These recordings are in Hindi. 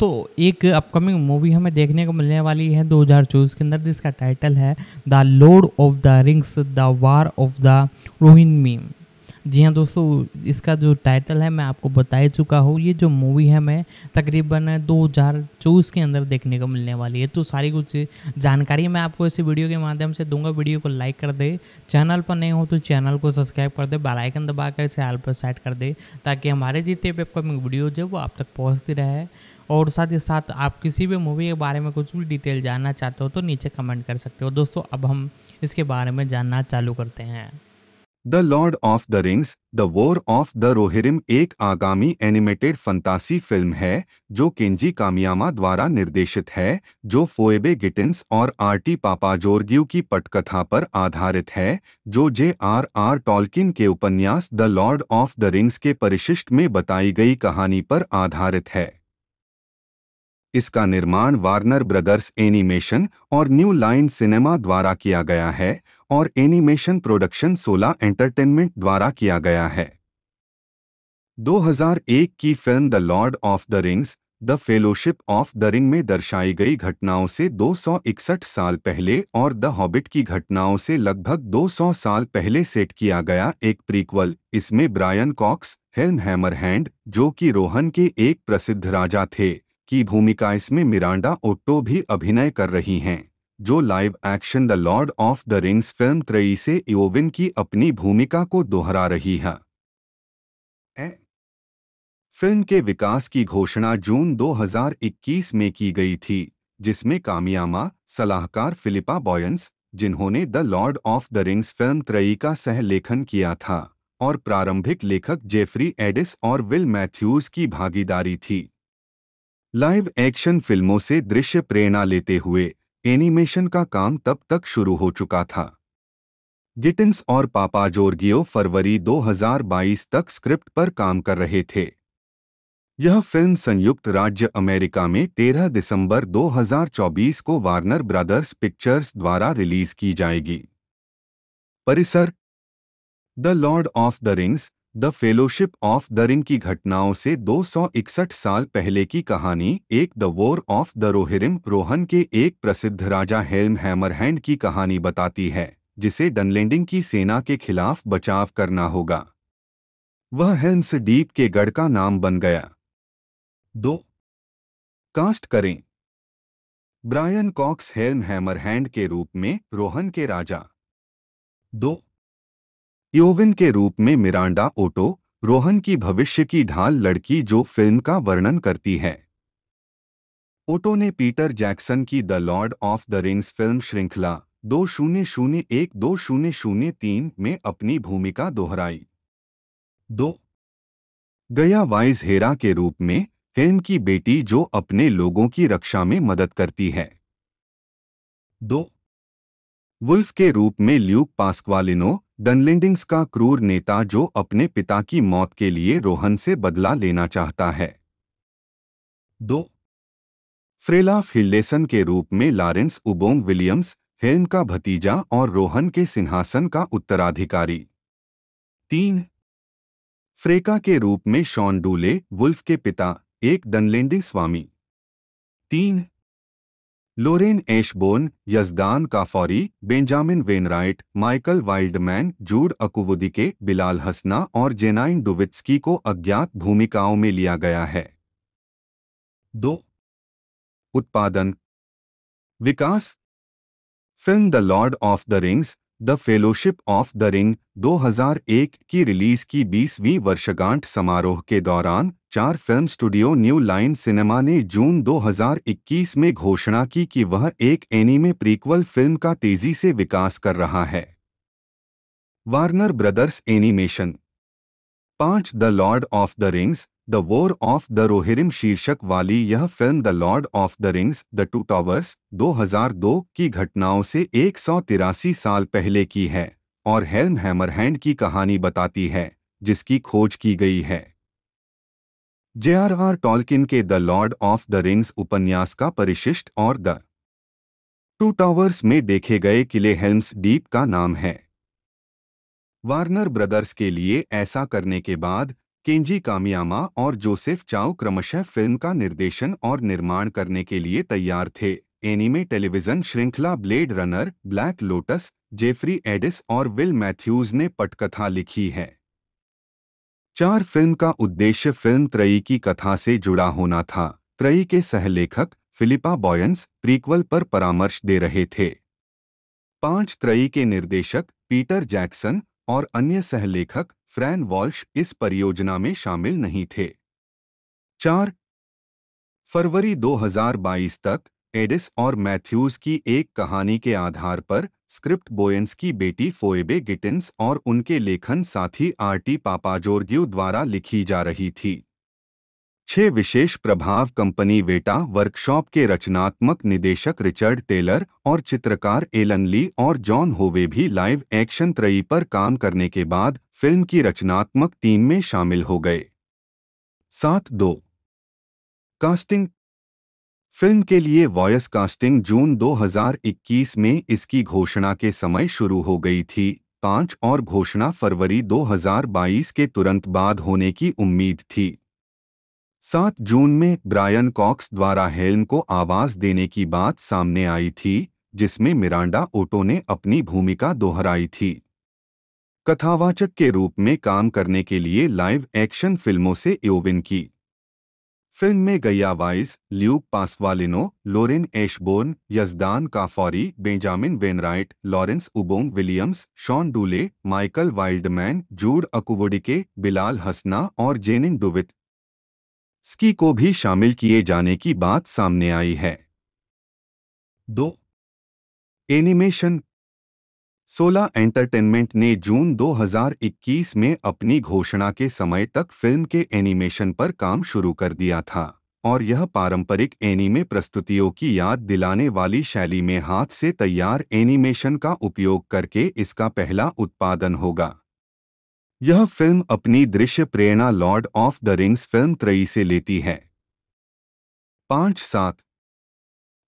दोस्तों एक अपकमिंग मूवी हमें देखने को मिलने वाली है चौबीस के अंदर जिसका टाइटल है the Lord of the rings the War of the Rohirrim मी जी हाँ दोस्तों इसका जो टाइटल है मैं आपको बता ही चुका हूँ ये जो मूवी है मैं तकरीबन 2024 के अंदर देखने को मिलने वाली है तो सारी कुछ जानकारी मैं आपको इसी वीडियो के माध्यम से दूंगा वीडियो को लाइक कर दे चैनल पर नहीं हो तो चैनल को सब्सक्राइब कर दे बेल आइकन दबा कर चैनल पर सेट कर दे ताकि हमारे जितने भी अपकमिंग वीडियोज है वो आप तक पहुँचती रहे और साथ ही साथ आप किसी भी मूवी के बारे में कुछ भी डिटेल जानना चाहते हो तो नीचे कमेंट कर सकते हो दोस्तों अब हम इसके बारे में जानना चालू करते हैं the Lord of the rings the War of the Rohirrim एक आगामी एनिमेटेड फंतासी फिल्म है जो केंजी कामियामा द्वारा निर्देशित है जो फोएबे गिटिन्स और टी पापाजोर्ग्यू की पटकथा पर आधारित है जो जे आर आर टॉल्किन के उपन्यास the Lord of the rings के परिशिष्ट में बताई गई कहानी पर आधारित है इसका निर्माण वार्नर ब्रदर्स एनिमेशन और न्यू लाइन सिनेमा द्वारा किया गया है और एनिमेशन प्रोडक्शन सोला एंटरटेनमेंट द्वारा किया गया है 2001 की film the Lord of the rings the Fellowship of the Ring में दर्शाई गई घटनाओं से 261 साल पहले और द हॉबिट की घटनाओं से लगभग 200 साल पहले सेट किया गया एक प्रीक्वल इसमें ब्रायन कॉक्स हेल्म हैंड जो कि रोहन के एक प्रसिद्ध राजा थे की भूमिका इसमें मिरांडा ओट्टो भी अभिनय कर रही हैं जो live action the Lord of the Rings film त्रयी से इोविन की अपनी भूमिका को दोहरा रही है फिल्म के विकास की घोषणा जून 2021 में की गई थी जिसमें कामियामा सलाहकार फिलिपा बॉयंस जिन्होंने the Lord of the Rings film त्रयी का सह लेखन किया था और प्रारंभिक लेखक जेफरी एडिस और विल मैथ्यूज की भागीदारी थी लाइव एक्शन फिल्मों से दृश्य प्रेरणा लेते हुए एनिमेशन का काम तब तक शुरू हो चुका था गिटिंस और पापा जोर्गियो फरवरी 2022 तक स्क्रिप्ट पर काम कर रहे थे यह फिल्म संयुक्त राज्य अमेरिका में 13 दिसंबर 2024 को वार्नर ब्रदर्स पिक्चर्स द्वारा रिलीज की जाएगी परिसर the Lord of the rings the Fellowship of the Ring की घटनाओं से 261 साल पहले की कहानी एक the War of the Rohirrim Rohan के एक प्रसिद्ध राजा हेल्म हैमरहैंड की कहानी बताती है जिसे डनलैंडिंग की सेना के खिलाफ बचाव करना होगा वह हेल्म्स डीप के गढ़ का नाम बन गया दो कास्ट करें ब्रायन कॉक्स हेल्म हैमरहैंड के रूप में रोहन के राजा दो योगन के रूप में मिरांडा ओटो रोहन की भविष्य की ढाल लड़की जो फिल्म का वर्णन करती है ओटो ने पीटर जैक्सन की the Lord of the Rings film श्रृंखला दो शून्य शून्य एक दो शून्य शून्य तीन में अपनी भूमिका दोहराई दो गया वाइज हेरा के रूप में फिल्म की बेटी जो अपने लोगों की रक्षा में मदद करती है दो वुल्फ के रूप में ल्यूक पास्क्वालिनो डनलिंडिंग्स का क्रूर नेता जो अपने पिता की मौत के लिए रोहन से बदला लेना चाहता है दो फ्रेलाफ हिल्डेसन के रूप में लॉरेंस उबोंग विलियम्स हेल्म का भतीजा और रोहन के सिंहासन का उत्तराधिकारी तीन फ्रेका के रूप में शॉन डूले वुल्फ के पिता एक डनलेंडिंग स्वामी तीन Lorraine Ashbourne Yazdan Qafouri Benjamin Wainwright Michael Wildman Jude Akuwudike Bilal Hasna और जेनाइन डुविट्सकी को अज्ञात भूमिकाओं में लिया गया है दो उत्पादन विकास film the Lord of the rings the Fellowship of the Ring 2001 की रिलीज की 20वीं वर्षगांठ समारोह के दौरान चार film studio New Line Cinema ने जून 2021 में घोषणा की कि वह एक एनीमे प्रीक्वल फिल्म का तेजी से विकास कर रहा है वार्नर ब्रदर्स एनिमेशन पांच the Lord of the rings the War of the Rohirrim शीर्षक वाली यह film the Lord of the rings the Two हजार 2002 की घटनाओं से एक साल पहले की है और हेल्म हैमरहैंड की कहानी बताती है जिसकी खोज की गई है जे आर आर टॉलकिन के the Lord of the Rings उपन्यास का परिशिष्ट और द टू टावर्स में देखे गए किले हेल्म्स डीप का नाम है वार्नर ब्रदर्स के लिए ऐसा करने के बाद केंजी कामियामा और जोसेफ चाओ क्रमशः फिल्म का निर्देशन और निर्माण करने के लिए तैयार थे एनिमे टेलीविजन श्रृंखला Blade runner black Lotus Jeffrey Addiss और विल मैथ्यूज ने पटकथा लिखी है चार फिल्म का उद्देश्य फिल्म त्रयी की कथा से जुड़ा होना था त्रयी के सहलेखक फिलिपा बॉयंस प्रीक्वल पर परामर्श दे रहे थे पांच त्रयी के निर्देशक पीटर जैक्सन और अन्य सहलेखक फ्रैन वॉल्श इस परियोजना में शामिल नहीं थे चार फरवरी 2022 तक एडिस और मैथ्यूज की एक कहानी के आधार पर स्क्रिप्ट बोयंस की बेटी फोएबे गिटिन्स और उनके लेखन साथी आरटी पापाजोर्ग्यू द्वारा लिखी जा रही थी छह विशेष प्रभाव कंपनी वेटा वर्कशॉप के रचनात्मक निदेशक रिचर्ड टेलर और चित्रकार एलन ली और जॉन होवे भी लाइव एक्शन त्रयी पर काम करने के बाद फिल्म की रचनात्मक टीम में शामिल हो गए सात दो कास्टिंग फिल्म के लिए वॉयस कास्टिंग जून 2021 में इसकी घोषणा के समय शुरू हो गई थी पांच और घोषणा फरवरी 2022 के तुरंत बाद होने की उम्मीद थी सात जून में ब्रायन कॉक्स द्वारा हेल्म को आवाज देने की बात सामने आई थी जिसमें मिरांडा ओटो ने अपनी भूमिका दोहराई थी कथावाचक के रूप में काम करने के लिए लाइव एक्शन फिल्मों से एओविन की फिल्म में Gaia Wise Luke Pasqualino Lorraine Ashbourne Yazdan Qafouri Benjamin Wainwright Lawrence Ubong Williams Shaun Dooley Michael Wildman Jude Akuwudike Bilal Hasna और जेनिन डुविथ स्की को भी शामिल किए जाने की बात सामने आई है दो एनिमेशन सोला एंटरटेनमेंट ने जून 2021 में अपनी घोषणा के समय तक फिल्म के एनिमेशन पर काम शुरू कर दिया था और यह पारंपरिक एनीमे प्रस्तुतियों की याद दिलाने वाली शैली में हाथ से तैयार एनिमेशन का उपयोग करके इसका पहला उत्पादन होगा यह फिल्म अपनी दृश्य प्रेरणा Lord of the Rings film त्रयी से लेती है पांच सात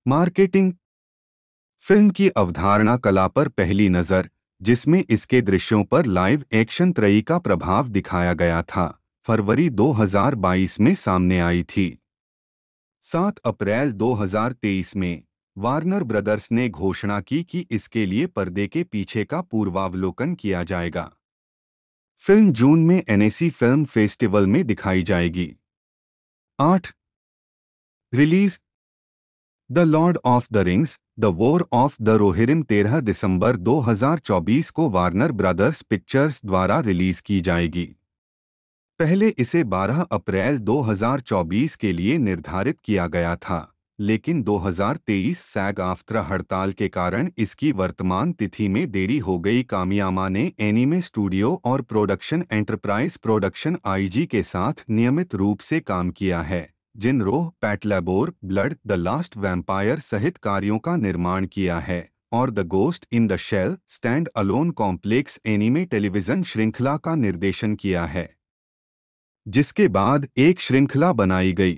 मार्केटिंग फिल्म की अवधारणा कला पर पहली नज़र जिसमें इसके दृश्यों पर लाइव एक्शन त्रयी का प्रभाव दिखाया गया था फरवरी 2022 में सामने आई थी 7 अप्रैल 2023 में वार्नर ब्रदर्स ने घोषणा की कि इसके लिए पर्दे के पीछे का पूर्वावलोकन किया जाएगा फिल्म जून में एनएसी फिल्म फेस्टिवल में दिखाई जाएगी आठ release the Lord of the rings the War of the Rohirrim 13 दिसंबर 2024 को वार्नर ब्रदर्स पिक्चर्स द्वारा रिलीज की जाएगी पहले इसे 12 अप्रैल 2024 के लिए निर्धारित किया गया था लेकिन 2023 सैग आफ्तर हड़ताल के कारण इसकी वर्तमान तिथि में देरी हो गई कामियामा ने एनिमे स्टूडियो और प्रोडक्शन एंटरप्राइज प्रोडक्शन आईजी के साथ नियमित रूप से काम किया है Jinroh Patlabor Blood the last Vampire सहित कार्यों का निर्माण किया है और the Ghost in the Shell Stand alone Complex anime television श्रृंखला का निर्देशन किया है जिसके बाद एक श्रृंखला बनाई गई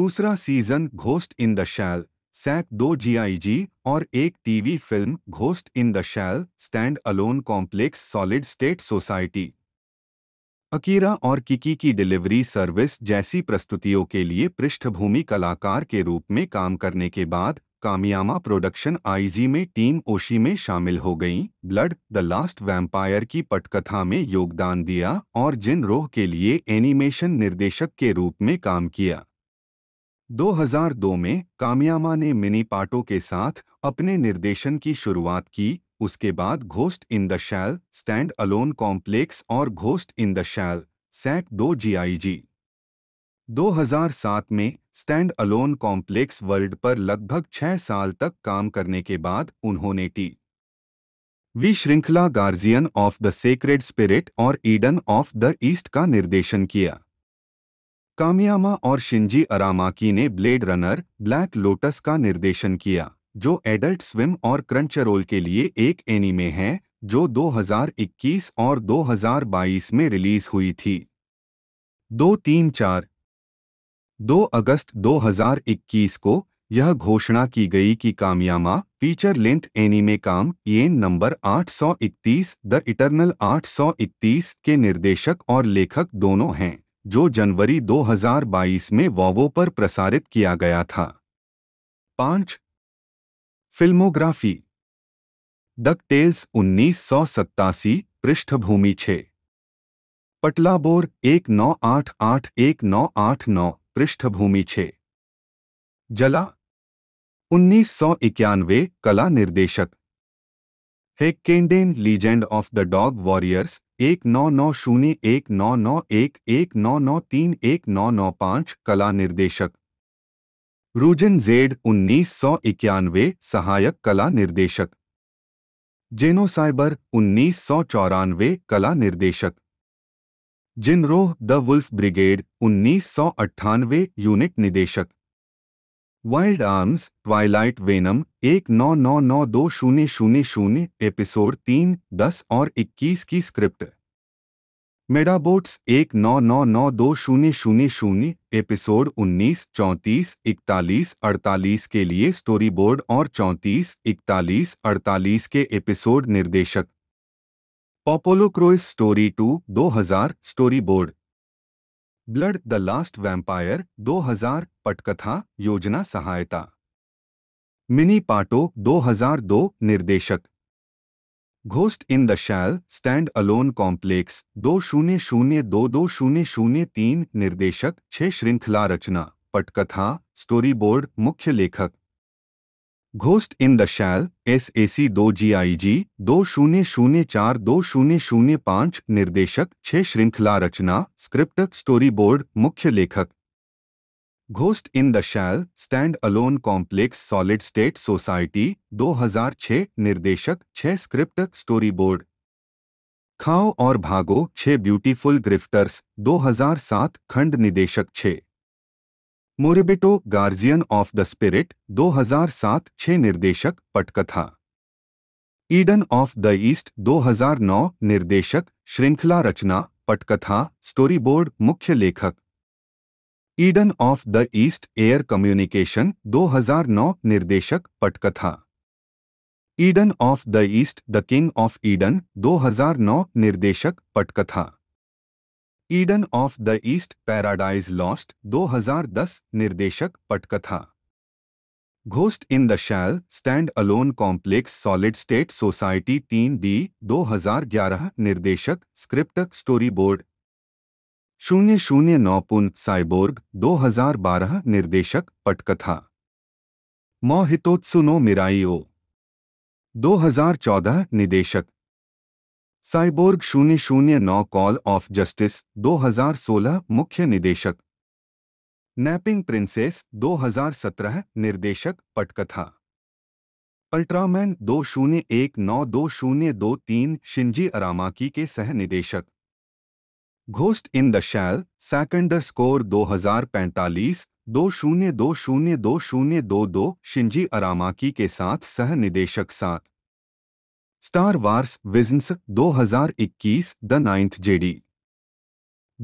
दूसरा season Ghost in the Shell SAC दो जीआईजी और एक TV film Ghost in the shell stand alone complex solid state Society Akira और किकी की डिलीवरी सर्विस जैसी प्रस्तुतियों के लिए पृष्ठभूमि कलाकार के रूप में काम करने के बाद कामयामा प्रोडक्शन आईजी में टीम ओशी में शामिल हो गईं ब्लड द लास्ट वैम्पायर की पटकथा में योगदान दिया और जिन रोह के लिए एनिमेशन निर्देशक के रूप में काम किया 2002 में कामयामा ने मिनी पाटो के साथ अपने निर्देशन की शुरुआत की उसके बाद Ghost in the shell stand alone Complex और Ghost in the Shell SAC दो जीआईजी 2007 में स्टैंड अलोन कॉम्प्लेक्स वर्ल्ड पर लगभग छह साल तक काम करने के बाद उन्होंने टी वी श्रृंखला Guardian of the Sacred Spirit और ईडन ऑफ द ईस्ट का निर्देशन किया कामियामा और शिंजी अरामाकी ने ब्लेड रनर ब्लैक लोटस का निर्देशन किया जो एडल्ट स्विम और क्रंचरोल के लिए एक एनीमे है जो 2021 और 2022 में रिलीज हुई थी दो तीन चार दो अगस्त 2021 को यह घोषणा की गई कि कामयामा फीचर लेंथ एनीमे काम येन नंबर 831 द इटरनल 831 के निर्देशक और लेखक दोनों हैं जो जनवरी 2022 में वॉवो पर प्रसारित किया गया था पांच फिल्मोग्राफी ડકટેલ્સ उन्नीस सौ सत्तासी पृष्ठभूमि छे पटलाबोर एक नौ आठ आठ एक नौ आठ नौ पृष्ठभूमि छे जला उन्नीस सौ इक्यानवे कला निर्देशक Hakkenden legend of the dog warriors एक नौ नौ शून्य एक नौ नौ एक एक नौ नौ तीन एक नौ नौ पांच कला निर्देशक रूजन जेड उन्नीस सौ इक्यानवे सहायक कला निर्देशक जेनो साइबर उन्नीस सौ चौरानवे कला निर्देशक जिनरोह द वुल्फ ब्रिगेड उन्नीस सौ अट्ठानवे यूनिट निदेशक वाइल्ड आर्म्स ट्वाइलाइट वेनम एक नौ नौ नौ दो शून्य शून्य शून्य एपिसोड तीन दस और इक्कीस की स्क्रिप्ट मेडाबोट्स एक नौ नौ नौ दो शून्य शून्य शून्य एपिसोड उन्नीस चौंतीस इकतालीस अड़तालीस के लिए स्टोरीबोर्ड और चौंतीस इकतालीस अड़तालीस के एपिसोड निर्देशक Popolocrois story two 2000 storyboard blood the last vampire 2000 पटकथा योजना सहायता मिनी पाटो 2002 निर्देशक ghost in the shell stand alone complex दो शून्य शून्य दो दो शून्य शून्य तीन निर्देशक छः श्रृंखला रचना पटकथा स्टोरी बोर्ड मुख्य लेखक ghost in the shell S A C दो जी आई जी दो शून्य शून्य चार दो शून्य शून्य पाँच निर्देशक छः श्रृंखला रचना स्क्रिप्ट स्टोरी बोर्ड मुख्य लेखक ghost in the shell stand alone complex solid state society 2006 निर्देशक छः स्क्रिप्ट स्टोरी बोर्ड खाओ और भागो छः ब्यूटीफुल ग्रिफ्टर्स 2007 खंड निदेशक छः Moribito guardian of the spirit 2007 छः निर्देशक पटकथा ईडन ऑफ द ईस्ट 2009 निर्देशक श्रृंखला रचना पटकथा स्टोरीबोर्ड मुख्य लेखक Eden of the East air communication 2009 निर्देशक पटकथा Eden of the East the king of Eden 2009 निर्देशक पटकथा Eden of the East paradise lost 2010 निर्देशक पटकथा ghost in the shell stand alone complex solid state society तीन डी 2011 निर्देशक स्क्रिप्ट स्टोरी बोर्ड शून्य शून्य नौ पुन साइबोर्ग 2012 निर्देशक पटकथा मोहितोत्सुनो मिराइओ 2014 निदेशक साइबोर्ग शून्य शून्य नौ कॉल ऑफ जस्टिस 2016 मुख्य निदेशक नैपिंग प्रिंसेस 2017 निर्देशक पटकथा अल्ट्रामैन दो शून्य एक नौ दो शून्य दो तीन शिंजी अरामाकी के सह निदेशक ghost in the shell SAC underscore दो हजार पैंतालीस दो शून्य दो शून्य दो शून्य दो दो शिंजी अरामाकी के साथ सह निदेशक साथ star wars visions 2021 the ninth Jedi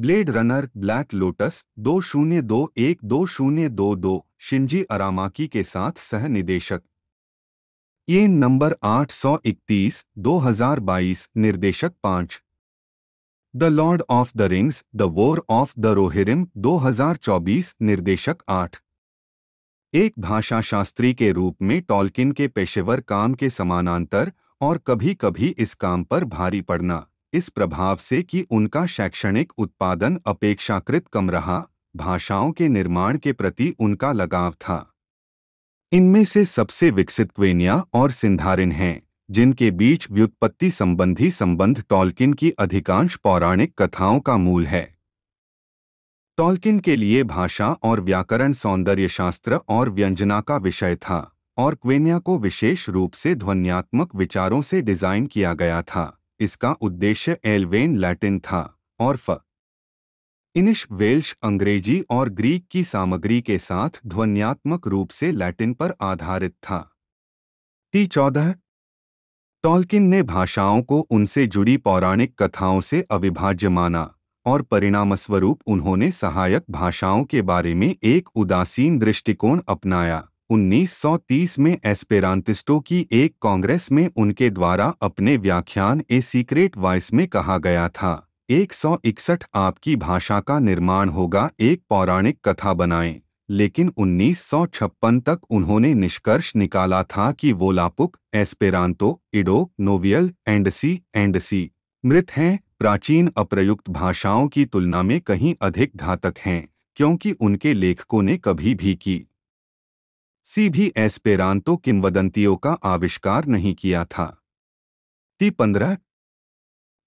blade runner black lotus दो शून्य दो एक दो शून्य दो दो शिंजी अरामाकी के साथ सह निदेशक ये नंबर 831 2022 निर्देशक पांच the Lord of the rings the war of the Rohirrim 2024 निर्देशक आठ एक भाषा शास्त्री के रूप में टॉलकिन के पेशेवर काम के समानांतर और कभी कभी इस काम पर भारी पड़ना इस प्रभाव से कि उनका शैक्षणिक उत्पादन अपेक्षाकृत कम रहा भाषाओं के निर्माण के प्रति उनका लगाव था इनमें से सबसे विकसित क्वेनिया और सिंधारिन हैं जिनके बीच व्युत्पत्ति संबंधी संबंध टॉल्किन की अधिकांश पौराणिक कथाओं का मूल है टॉल्किन के लिए भाषा और व्याकरण सौंदर्य शास्त्र और व्यंजना का विषय था और क्वेनिया को विशेष रूप से ध्वन्यात्मक विचारों से डिजाइन किया गया था इसका उद्देश्य एलवेन लैटिन था और फ इनिश वेल्श अंग्रेजी और ग्रीक की सामग्री के साथ ध्वन्यात्मक रूप से लैटिन पर आधारित था टी चौदह टॉल्किन ने भाषाओं को उनसे जुड़ी पौराणिक कथाओं से अविभाज्य माना और परिणामस्वरूप उन्होंने सहायक भाषाओं के बारे में एक उदासीन दृष्टिकोण अपनाया 1930 में एस्पेरांतिस्टों की एक कांग्रेस में उनके द्वारा अपने व्याख्यान ए सीक्रेट वॉइस में कहा गया था 161 आपकी भाषा का निर्माण होगा एक पौराणिक कथा बनाएं लेकिन 1956 तक उन्होंने निष्कर्ष निकाला था कि Volapuk Esperanto Ido Novial and C and C मृत हैं प्राचीन अप्रयुक्त भाषाओं की तुलना में कहीं अधिक घातक हैं क्योंकि उनके लेखकों ने कभी भी की सी भी एस्पेरांतो किंवदंतियों का आविष्कार नहीं किया था टी पंद्रह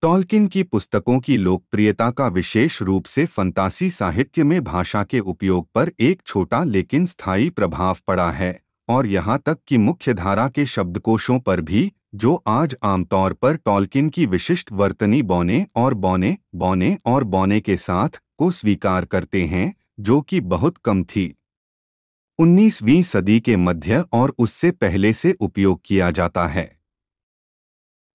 टॉल्किन की पुस्तकों की लोकप्रियता का विशेष रूप से फंतासी साहित्य में भाषा के उपयोग पर एक छोटा लेकिन स्थायी प्रभाव पड़ा है और यहाँ तक कि मुख्यधारा के शब्दकोशों पर भी जो आज आमतौर पर टॉल्किन की विशिष्ट वर्तनी बौने और बौने बौने और बौने के साथ को स्वीकार करते हैं जो कि बहुत कम थी 19वीं सदी के मध्य और उससे पहले से उपयोग किया जाता है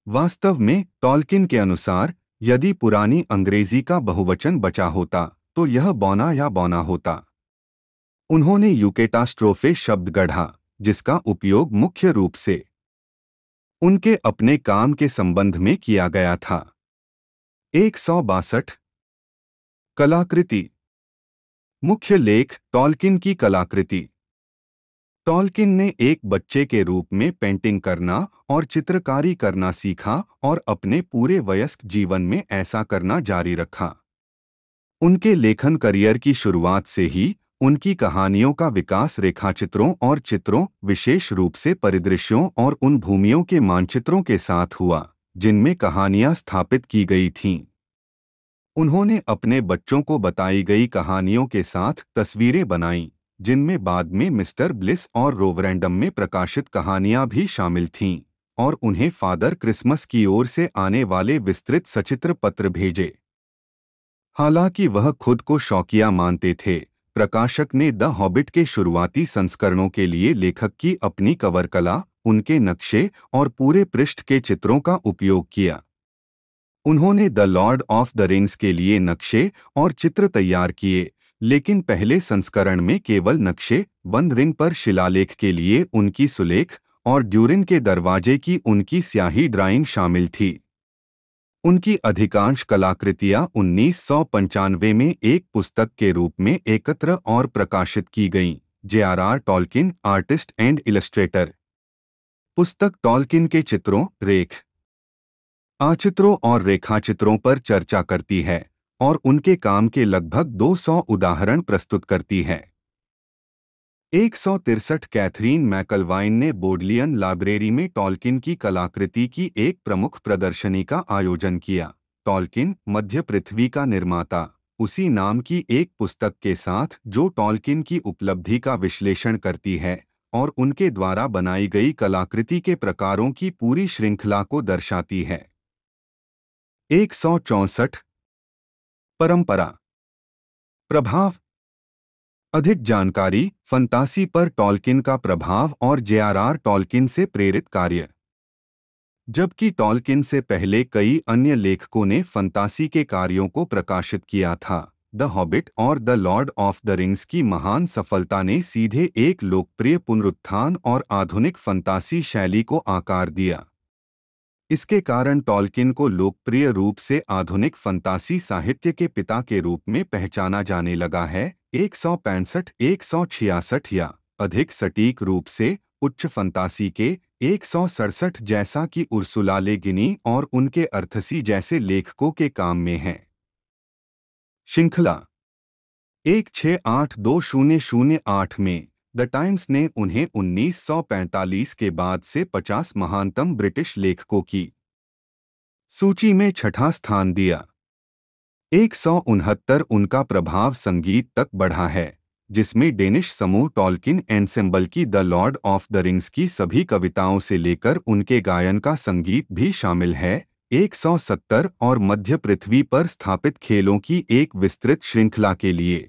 वास्तव में टॉल्किन के अनुसार यदि पुरानी अंग्रेजी का बहुवचन बचा होता तो यह बौना या बौना होता उन्होंने यूकेटास्ट्रोफे शब्द गढ़ा जिसका उपयोग मुख्य रूप से उनके अपने काम के संबंध में किया गया था एक सौ बासठ कलाकृति मुख्य लेख टॉलकिन की कलाकृति टॉलकिन ने एक बच्चे के रूप में पेंटिंग करना और चित्रकारी करना सीखा और अपने पूरे वयस्क जीवन में ऐसा करना जारी रखा उनके लेखन करियर की शुरुआत से ही उनकी कहानियों का विकास रेखाचित्रों और चित्रों विशेष रूप से परिदृश्यों और उन भूमियों के मानचित्रों के साथ हुआ जिनमें कहानियां स्थापित की गई थीं उन्होंने अपने बच्चों को बताई गई कहानियों के साथ तस्वीरें बनाईं जिनमें बाद में मिस्टर ब्लिस और रोवरेंडम में प्रकाशित कहानियां भी शामिल थीं और उन्हें फादर क्रिसमस की ओर से आने वाले विस्तृत सचित्र पत्र भेजे हालांकि वह खुद को शौकिया मानते थे प्रकाशक ने द हॉबिट के शुरुआती संस्करणों के लिए लेखक की अपनी कवर कला उनके नक्शे और पूरे पृष्ठ के चित्रों का उपयोग किया उन्होंने the Lord of the rings के लिए नक्शे और चित्र तैयार किए लेकिन पहले संस्करण में केवल नक्शे वन रिंग पर शिलालेख के लिए उनकी सुलेख और ड्यूरिन के दरवाजे की उनकी स्याही ड्राइंग शामिल थी उनकी अधिकांश कलाकृतियां उन्नीस में एक पुस्तक के रूप में एकत्र और प्रकाशित की गईं J R R Tolkien artist and illustrator पुस्तक टॉल्किन के चित्रों रेख आचित्रों और रेखाचित्रों पर चर्चा करती है और उनके काम के लगभग 200 उदाहरण प्रस्तुत करती है एक सौ तिरसठ कैथरीन मैकलवाइन ने बोडलियन लाइब्रेरी में टॉलकिन की कलाकृति की एक प्रमुख प्रदर्शनी का आयोजन किया टॉल्किन मध्य पृथ्वी का निर्माता उसी नाम की एक पुस्तक के साथ जो टॉलकिन की उपलब्धि का विश्लेषण करती है और उनके द्वारा बनाई गई कलाकृति के प्रकारों की पूरी श्रृंखला को दर्शाती है एक सौ परंपरा प्रभाव अधिक जानकारी फंतासी पर टॉलकिन का प्रभाव और जेआरआर टॉल्किन से प्रेरित कार्य जबकि टॉलकिन से पहले कई अन्य लेखकों ने फंतासी के कार्यों को प्रकाशित किया था द हॉबिट और the Lord of the rings की महान सफलता ने सीधे एक लोकप्रिय पुनरुत्थान और आधुनिक फंतासी शैली को आकार दिया इसके कारण टॉलकिन को लोकप्रिय रूप से आधुनिक फंतासी साहित्य के पिता के रूप में पहचाना जाने लगा है एक सौ पैंसठ एक सौ छियासठ या अधिक सटीक रूप से उच्च फंतासी के एक सौ सड़सठ जैसा कि उर्सुला लेगिनी और उनके अर्थसी जैसे लेखकों के काम में है श्रृंखला एक छः आठ दो शून्य शून्य आठ में द टाइम्स ने उन्हें 1945 के बाद से 50 महानतम ब्रिटिश लेखकों की सूची में छठा स्थान दिया एक उनका प्रभाव संगीत तक बढ़ा है जिसमें डेनिश समूह टॉल्किन एनसेम्बल की the Lord of the rings की सभी कविताओं से लेकर उनके गायन का संगीत भी शामिल है 170 और मध्य पृथ्वी पर स्थापित खेलों की एक विस्तृत श्रृंखला के लिए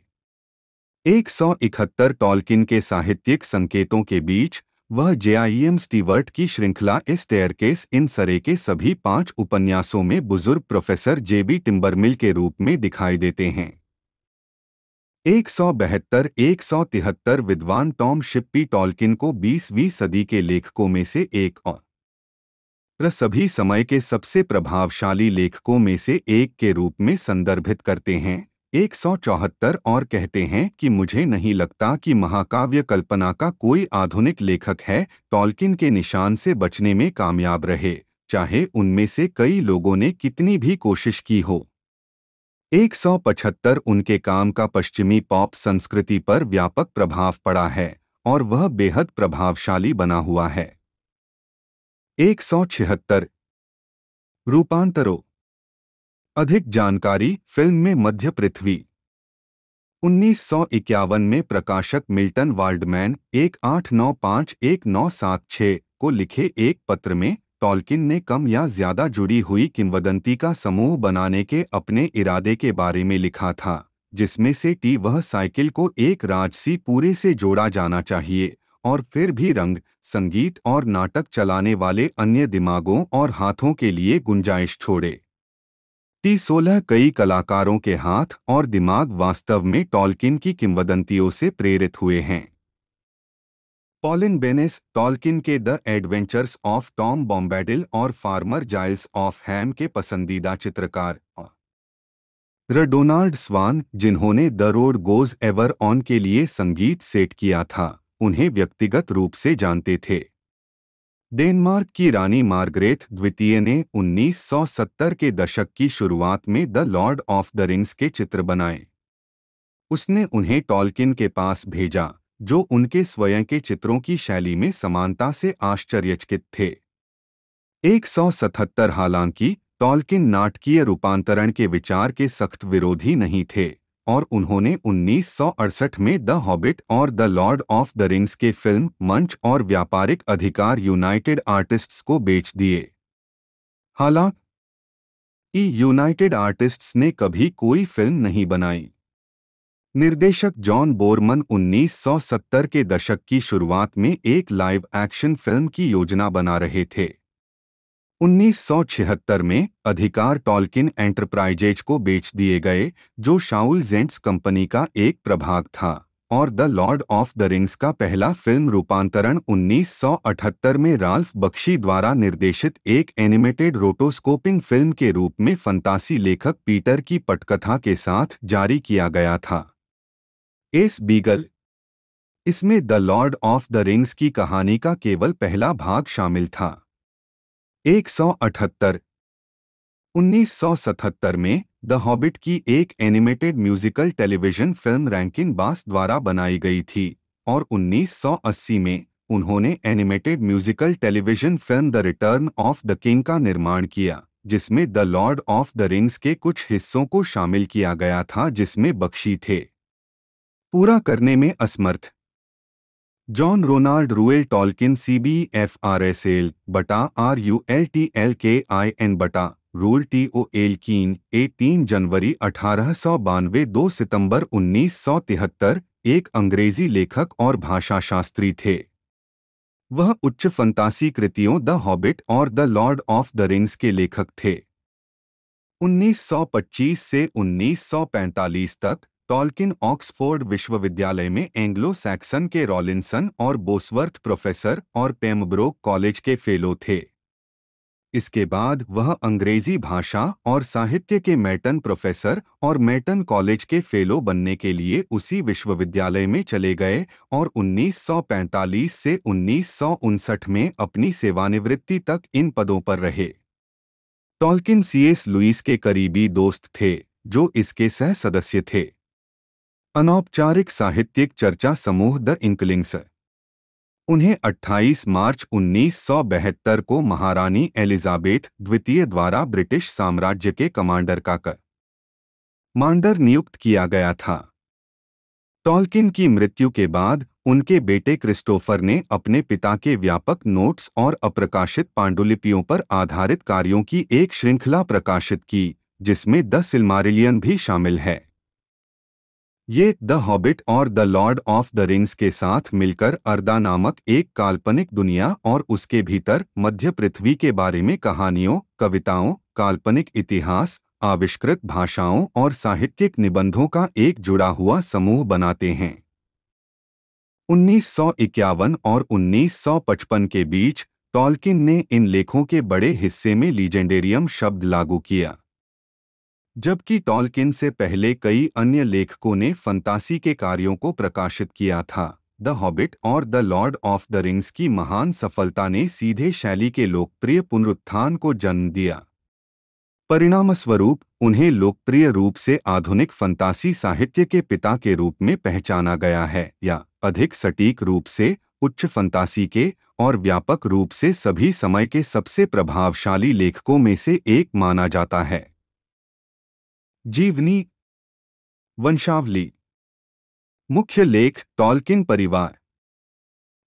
171 टॉलकिन के साहित्यिक संकेतों के बीच वह जेआईएम स्टीवर्ट की श्रृंखला इस टेयरकेस इन सरे के सभी पांच उपन्यासों में बुजुर्ग प्रोफेसर जेबी टिम्बरमिल के रूप में दिखाई देते हैं एक सौ बहत्तर एक सौ तिहत्तर विद्वान टॉम शिप्पी टॉलकिन को बीसवीं सदी के लेखकों में से एक और सभी समय के सबसे प्रभावशाली लेखकों में से एक के रूप में संदर्भित करते हैं एक सौ चौहत्तर और कहते हैं कि मुझे नहीं लगता कि महाकाव्य कल्पना का कोई आधुनिक लेखक है टॉलकिन के निशान से बचने में कामयाब रहे चाहे उनमें से कई लोगों ने कितनी भी कोशिश की हो 175 उनके काम का पश्चिमी पॉप संस्कृति पर व्यापक प्रभाव पड़ा है और वह बेहद प्रभावशाली बना हुआ है छिहत्तर रूपांतरों अधिक जानकारी फिल्म में मध्य पृथ्वी 1951 में प्रकाशक मिल्टन वाल्डमैन एक आठ नौ पाँच एक नौ सात छः को लिखे एक पत्र में टॉलकिन ने कम या ज्यादा जुड़ी हुई किंवदंती का समूह बनाने के अपने इरादे के बारे में लिखा था जिसमें से टी वह साइकिल को एक राजसी पूरे से जोड़ा जाना चाहिए और फिर भी रंग संगीत और नाटक चलाने वाले अन्य दिमागों और हाथों के लिए गुंजाइश छोड़े टी सोलह कई कलाकारों के हाथ और दिमाग वास्तव में टॉलकिन की किंवदंतियों से प्रेरित हुए हैं पॉलिन बेनेस टॉल्किन के the adventures of Tom Bombadil और फार्मर जाइल्स ऑफ हैम के पसंदीदा चित्रकार र डोनाल्ड स्वान जिन्होंने the road goes ever on के लिए संगीत सेट किया था उन्हें व्यक्तिगत रूप से जानते थे डेनमार्क की रानी मार्गरेथ द्वितीय ने 1970 के दशक की शुरुआत में the Lord of the rings के चित्र बनाए उसने उन्हें टॉलकिन के पास भेजा जो उनके स्वयं के चित्रों की शैली में समानता से आश्चर्यचकित थे 177 हालांकि टॉलकिन नाटकीय रूपांतरण के विचार के सख्त विरोधी नहीं थे और उन्होंने 1968 में द हॉबिट और the Lord of the rings के फिल्म मंच और व्यापारिक अधिकार यूनाइटेड आर्टिस्ट्स को बेच दिए हालांकि यूनाइटेड आर्टिस्ट्स ने कभी कोई फिल्म नहीं बनाई निर्देशक जॉन बोरमन 1970 के दशक की शुरुआत में एक लाइव एक्शन फिल्म की योजना बना रहे थे 1976 में अधिकार टॉलकिन एंटरप्राइजेज को बेच दिए गए जो शाउल जेंट्स कंपनी का एक प्रभाग था और the Lord of the rings का पहला फिल्म रूपांतरण 1978 में राल्फ बख्शी द्वारा निर्देशित एक एनिमेटेड रोटोस्कोपिंग फिल्म के रूप में फंतासी लेखक पीटर की पटकथा के साथ जारी किया गया था एस बीगल इसमें the Lord of the rings की कहानी का केवल पहला भाग शामिल था एक सौ अठहत्तर उन्नीस सौ सतहत्तर में द हॉबिट की एक animated musical television film Rankin Bass द्वारा बनाई गई थी और 1980 में उन्होंने animated musical television film the return of the king का निर्माण किया जिसमें the Lord of the rings के कुछ हिस्सों को शामिल किया गया था जिसमें बख्शी थे पूरा करने में असमर्थ John Ronald Reuel Tolkien C B F R S L बटा R U L T L K I N बटा rule T O L keen A तीन जनवरी अठारह सौ बानवे दो सितंबर उन्नीस सौ तिहत्तर एक अंग्रेजी लेखक और भाषाशास्त्री थे वह उच्च फंतासी कृतियों द हॉबिट और the Lord of the rings के लेखक थे 1925 से 1945 तक टॉल्किन ऑक्सफोर्ड विश्वविद्यालय में एंग्लो सैक्सन के रॉलिन्सन और बोसवर्थ प्रोफेसर और पेमब्रोक कॉलेज के फेलो थे इसके बाद वह अंग्रेजी भाषा और साहित्य के मैटन प्रोफेसर और मैटन कॉलेज के फेलो बनने के लिए उसी विश्वविद्यालय में चले गए और 1945 से उन्नीस में अपनी सेवानिवृत्ति तक इन पदों पर रहे टॉल्किन सीएस लुईस के करीबी दोस्त थे जो इसके सह सदस्य थे अनौपचारिक साहित्यिक चर्चा समूह द इंकलिंग्स उन्हें 28 मार्च उन्नीस को महारानी एलिजाबेथ द्वितीय द्वारा ब्रिटिश साम्राज्य के कमांडर का कर मांडर नियुक्त किया गया था टॉलकिन की मृत्यु के बाद उनके बेटे क्रिस्टोफर ने अपने पिता के व्यापक नोट्स और अप्रकाशित पांडुलिपियों पर आधारित कार्यों की एक श्रृंखला प्रकाशित की जिसमें द सिल्मारिलियन भी शामिल है ये द हॉबिट और the Lord of the rings के साथ मिलकर अर्दा नामक एक काल्पनिक दुनिया और उसके भीतर मध्य पृथ्वी के बारे में कहानियों कविताओं काल्पनिक इतिहास आविष्कृत भाषाओं और साहित्यिक निबंधों का एक जुड़ा हुआ समूह बनाते हैं 1951 और 1955 के बीच टॉलकिन ने इन लेखों के बड़े हिस्से में लीजेंडेरियम शब्द लागू किया जबकि टॉलकिन से पहले कई अन्य लेखकों ने फंतासी के कार्यों को प्रकाशित किया था द हॉबिट और the Lord of the rings की महान सफलता ने सीधे शैली के लोकप्रिय पुनरुत्थान को जन्म दिया परिणामस्वरूप उन्हें लोकप्रिय रूप से आधुनिक फंतासी साहित्य के पिता के रूप में पहचाना गया है या अधिक सटीक रूप से उच्च फंतासी के और व्यापक रूप से सभी समय के सबसे प्रभावशाली लेखकों में से एक माना जाता है जीवनी वंशावली मुख्य लेख टॉलकिन परिवार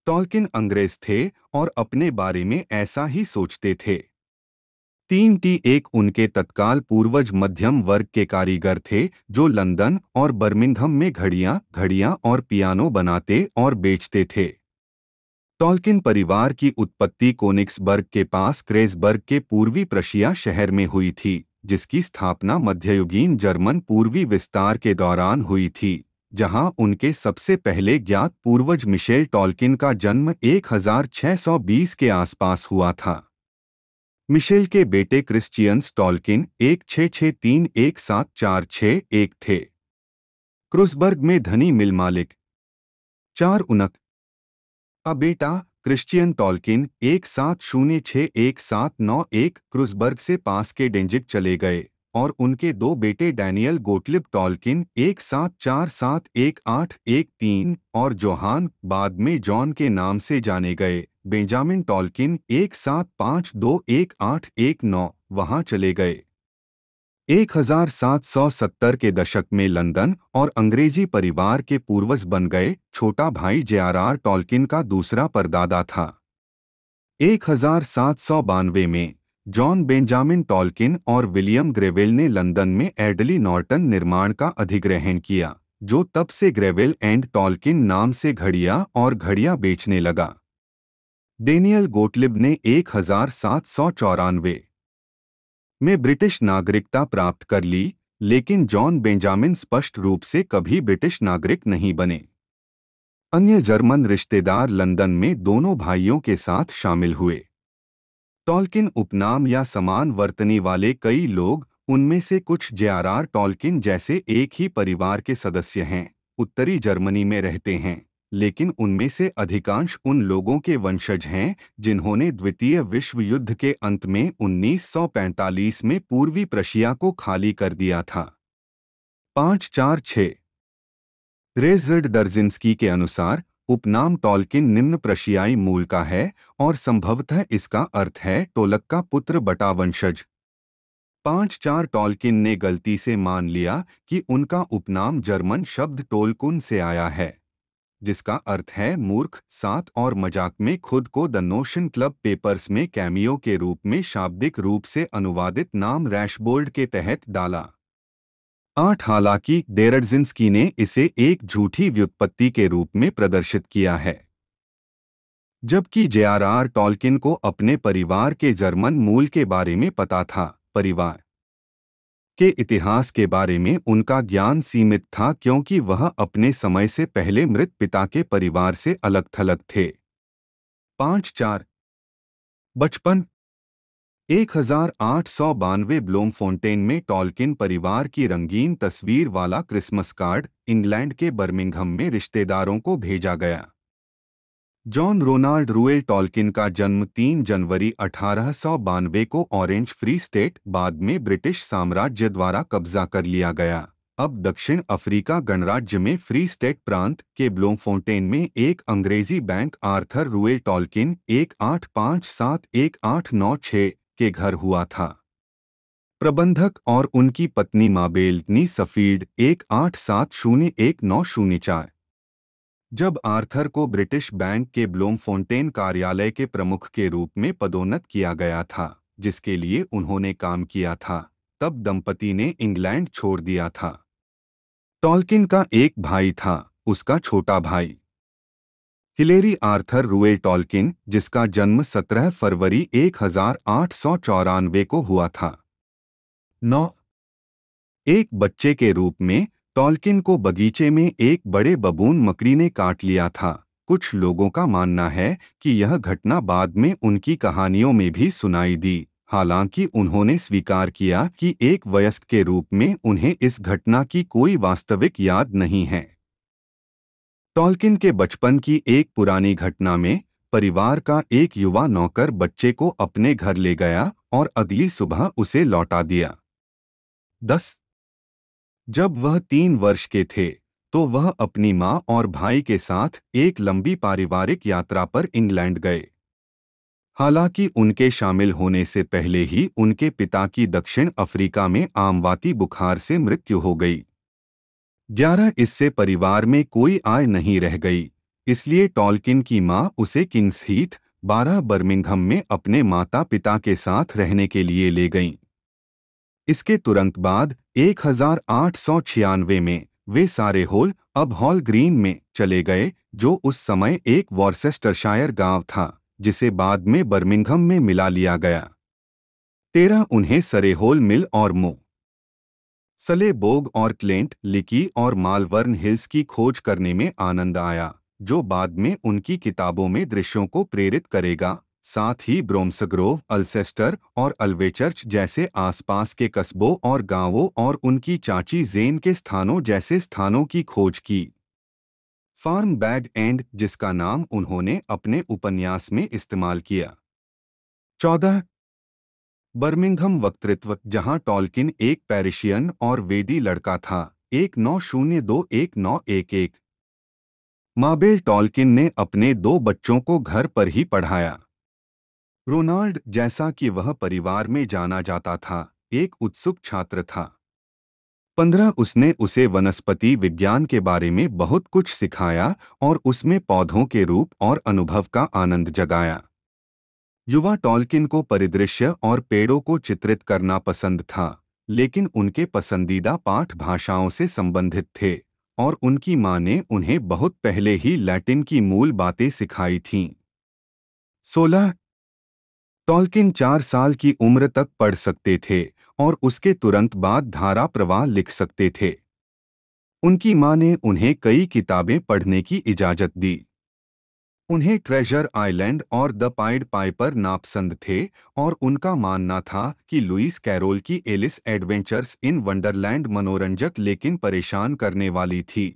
टॉलकिन अंग्रेज थे और अपने बारे में ऐसा ही सोचते थे तीन टी एक उनके तत्काल पूर्वज मध्यम वर्ग के कारीगर थे जो लंदन और बर्मिंघम में घड़ियां घड़ियां और पियानो बनाते और बेचते थे टॉलकिन परिवार की उत्पत्ति कोनिक्सबर्ग के पास क्रेसबर्ग के पूर्वी प्रशिया शहर में हुई थी जिसकी स्थापना मध्ययुगीन जर्मन पूर्वी विस्तार के दौरान हुई थी जहां उनके सबसे पहले ज्ञात पूर्वज मिशेल टॉलकिन का जन्म 1620 के आसपास हुआ था मिशेल के बेटे क्रिश्चियंस टॉल्किन एक छः छः तीन एक सात चार एक थे क्रूसबर्ग में धनी मिल मालिक चार उनक अबेटा क्रिश्चियन टॉल्किन एक सात शून्य छः एक सात नौ एक क्रुसबर्ग से पास के डेंजिट चले गए और उनके दो बेटे डैनियल गोटलिप टॉलकिन एक सात चार सात एक आठ एक तीन और जोहान बाद में जॉन के नाम से जाने गए बेंजामिन टॉलकिन एक सात पाँच दो एक आठ एक नौ वहाँ चले गए 1770 के दशक में लंदन और अंग्रेजी परिवार के पूर्वज बन गए छोटा भाई जेआरआर टॉल्किन का दूसरा परदादा था एक में जॉन बेंजामिन टॉल्किन और विलियम ग्रेवेल ने लंदन में एडली नॉर्टन निर्माण का अधिग्रहण किया जो तब से ग्रेवेल एंड टॉल्किन नाम से घड़िया और घड़िया बेचने लगा डेनियल गोटलिब ने एक हजार सात सौ चौरानवे में ब्रिटिश नागरिकता प्राप्त कर ली लेकिन जॉन बेंजामिन स्पष्ट रूप से कभी ब्रिटिश नागरिक नहीं बने अन्य जर्मन रिश्तेदार लंदन में दोनों भाइयों के साथ शामिल हुए टॉलकिन उपनाम या समान वर्तनी वाले कई लोग उनमें से कुछ जेआरआर टॉल्किन जैसे एक ही परिवार के सदस्य हैं उत्तरी जर्मनी में रहते हैं लेकिन उनमें से अधिकांश उन लोगों के वंशज हैं जिन्होंने द्वितीय विश्व युद्ध के अंत में 1945 में पूर्वी प्रशिया को खाली कर दिया था पांच चार छः रेजर्ड डर्जिन्स्की के अनुसार उपनाम टॉलकिन निम्न प्रशियाई मूल का है और संभवतः इसका अर्थ है टोलक का पुत्र बटा वंशज पांच चार टॉलकिन ने गलती से मान लिया कि उनका उपनाम जर्मन शब्द टोलकुन से आया है जिसका अर्थ है मूर्ख साथ और मजाक में खुद को द नोशन क्लब पेपर्स में कैमियो के रूप में शाब्दिक रूप से अनुवादित नाम रैशबोर्ड के तहत डाला आठ हालांकि डेरडजिंस्की ने इसे एक झूठी व्युत्पत्ति के रूप में प्रदर्शित किया है जबकि जेआरआर टॉल्किन को अपने परिवार के जर्मन मूल के बारे में पता था परिवार के इतिहास के बारे में उनका ज्ञान सीमित था क्योंकि वह अपने समय से पहले मृत पिता के परिवार से अलग थलग थे पांच चार बचपन एक हजार आठ सौ बानवे ब्लोमफोन्टेन में टॉलकिन परिवार की रंगीन तस्वीर वाला क्रिसमस कार्ड इंग्लैंड के बर्मिंघम में रिश्तेदारों को भेजा गया जॉन रोनाल्ड रूएल टॉल्किन का जन्म 3 जनवरी अठारह को ऑरेंज फ्री स्टेट बाद में ब्रिटिश साम्राज्य द्वारा कब्जा कर लिया गया अब दक्षिण अफ्रीका गणराज्य में फ्री स्टेट प्रांत के ब्लोमफोंटेन में एक अंग्रेजी बैंक आर्थर रूएल टॉल्किन एक आठ पाँच सात एक आठ नौ छः के घर हुआ था प्रबंधक और उनकी पत्नी माबेल नी सफीड एक आठ सात शून्य एक नौ शून्य चार जब आर्थर को ब्रिटिश बैंक के ब्लोमफोंटेन कार्यालय के प्रमुख के रूप में पदोन्नत किया गया था जिसके लिए उन्होंने काम किया था तब दंपति ने इंग्लैंड छोड़ दिया था टॉल्किन का एक भाई था उसका छोटा भाई हिलेरी आर्थर रुए टॉल्किन जिसका जन्म 17 फरवरी एक को हुआ था नौ एक बच्चे के रूप में टॉल्किन को बगीचे में एक बड़े बबून मकड़ी ने काट लिया था कुछ लोगों का मानना है कि यह घटना बाद में उनकी कहानियों में भी सुनाई दी हालांकि उन्होंने स्वीकार किया कि एक वयस्क के रूप में उन्हें इस घटना की कोई वास्तविक याद नहीं है टॉल्किन के बचपन की एक पुरानी घटना में परिवार का एक युवा नौकर बच्चे को अपने घर ले गया और अगली सुबह उसे लौटा दिया दस जब वह तीन वर्ष के थे तो वह अपनी माँ और भाई के साथ एक लंबी पारिवारिक यात्रा पर इंग्लैंड गए हालांकि उनके शामिल होने से पहले ही उनके पिता की दक्षिण अफ्रीका में आमवाती बुखार से मृत्यु हो गई ग्यारह इससे परिवार में कोई आय नहीं रह गई इसलिए टॉलकिन की माँ उसे किंग्स हीथ बारह बर्मिंगहम में अपने माता पिता के साथ रहने के लिए ले गईं इसके तुरंत बाद एक में वे सारे होल अब हॉल ग्रीन में चले गए जो उस समय एक वॉर्सेस्टरशायर गांव था जिसे बाद में बर्मिंघम में मिला लिया गया तेरह उन्हें सरेहोल मिल और मो सलेबोग और क्लेंट लिकी और मालवर्न हिल्स की खोज करने में आनंद आया जो बाद में उनकी किताबों में दृश्यों को प्रेरित करेगा साथ ही ब्रोम्सग्रोव अल्सेस्टर और अल्वेचर्च जैसे आसपास के कस्बों और गांवों और उनकी चाची जेन के स्थानों जैसे स्थानों की खोज की फार्म बैग एंड जिसका नाम उन्होंने अपने उपन्यास में इस्तेमाल किया चौदह बर्मिंगहम वक्तृत्व जहां टॉल्किन एक पेरिशियन और वेदी लड़का था एक नौ शून्य दो एक नौ एक एक माबेल टॉल्किन ने अपने दो बच्चों को घर पर ही पढ़ाया रोनाल्ड जैसा कि वह परिवार में जाना जाता था एक उत्सुक छात्र था पंद्रह उसने उसे वनस्पति विज्ञान के बारे में बहुत कुछ सिखाया और उसमें पौधों के रूप और अनुभव का आनंद जगाया युवा टॉल्किन को परिदृश्य और पेड़ों को चित्रित करना पसंद था लेकिन उनके पसंदीदा पाठ भाषाओं से संबंधित थे और उनकी माँ ने उन्हें बहुत पहले ही लैटिन की मूल बातें सिखाई थीं सोलह टॉल्किन चार साल की उम्र तक पढ़ सकते थे और उसके तुरंत बाद धारा प्रवाह लिख सकते थे उनकी मां ने उन्हें कई किताबें पढ़ने की इजाज़त दी उन्हें ट्रेजर आइलैंड और द पाइड पाइपर नापसंद थे और उनका मानना था कि लुइस कैरोल की एलिस एडवेंचर्स इन वंडरलैंड मनोरंजक लेकिन परेशान करने वाली थी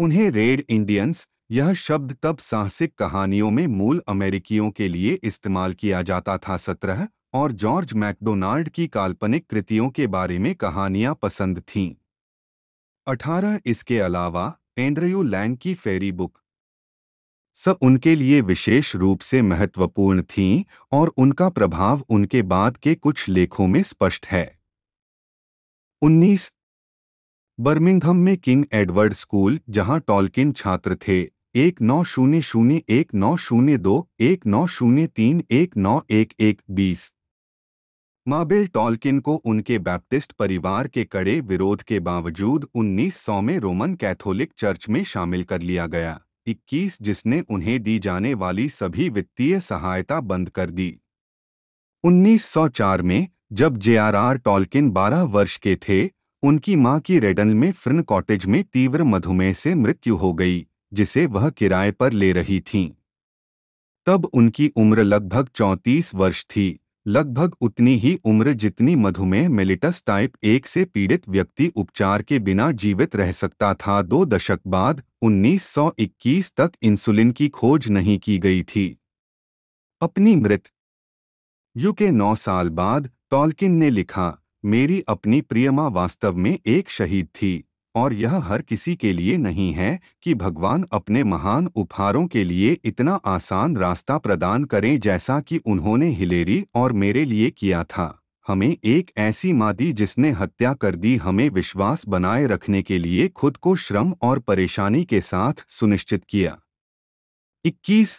उन्हें रेड इंडियंस यह शब्द तब साहसिक कहानियों में मूल अमेरिकियों के लिए इस्तेमाल किया जाता था सत्रह और जॉर्ज मैकडोनाल्ड की काल्पनिक कृतियों के बारे में कहानियां पसंद थीं अठारह इसके अलावा एंड्रयू लैंग की फेरी बुक स उनके लिए विशेष रूप से महत्वपूर्ण थीं और उनका प्रभाव उनके बाद के कुछ लेखों में स्पष्ट है उन्नीस बर्मिंगहम में किंग एडवर्ड स्कूल जहां टॉलकिन छात्र थे एक नौ शून्य शून्य एक नौ शून्य दो एक नौ शून्य तीन एक नौ एक एक बीस माबेल टॉल्किन को उनके बैप्टिस्ट परिवार के कड़े विरोध के बावजूद 1900 में रोमन कैथोलिक चर्च में शामिल कर लिया गया 21 जिसने उन्हें दी जाने वाली सभी वित्तीय सहायता बंद कर दी 1904 में जब जेआरआर टॉल्किन 12 वर्ष के थे उनकी मां की रेडन में फ्रिन कॉटेज में तीव्र मधुमेह से मृत्यु हो गई जिसे वह किराए पर ले रही थीं तब उनकी उम्र लगभग 34 वर्ष थी लगभग उतनी ही उम्र जितनी मधुमेह मेलिटस टाइप एक से पीड़ित व्यक्ति उपचार के बिना जीवित रह सकता था दो दशक बाद 1921 तक इंसुलिन की खोज नहीं की गई थी अपनी मृत यू के नौ साल बाद टॉलकिन ने लिखा मेरी अपनी प्रियमा वास्तव में एक शहीद थी और यह हर किसी के लिए नहीं है कि भगवान अपने महान उपहारों के लिए इतना आसान रास्ता प्रदान करें जैसा कि उन्होंने हिलेरी और मेरे लिए किया था हमें एक ऐसी माँ दी जिसने हत्या कर दी हमें विश्वास बनाए रखने के लिए खुद को श्रम और परेशानी के साथ सुनिश्चित किया 21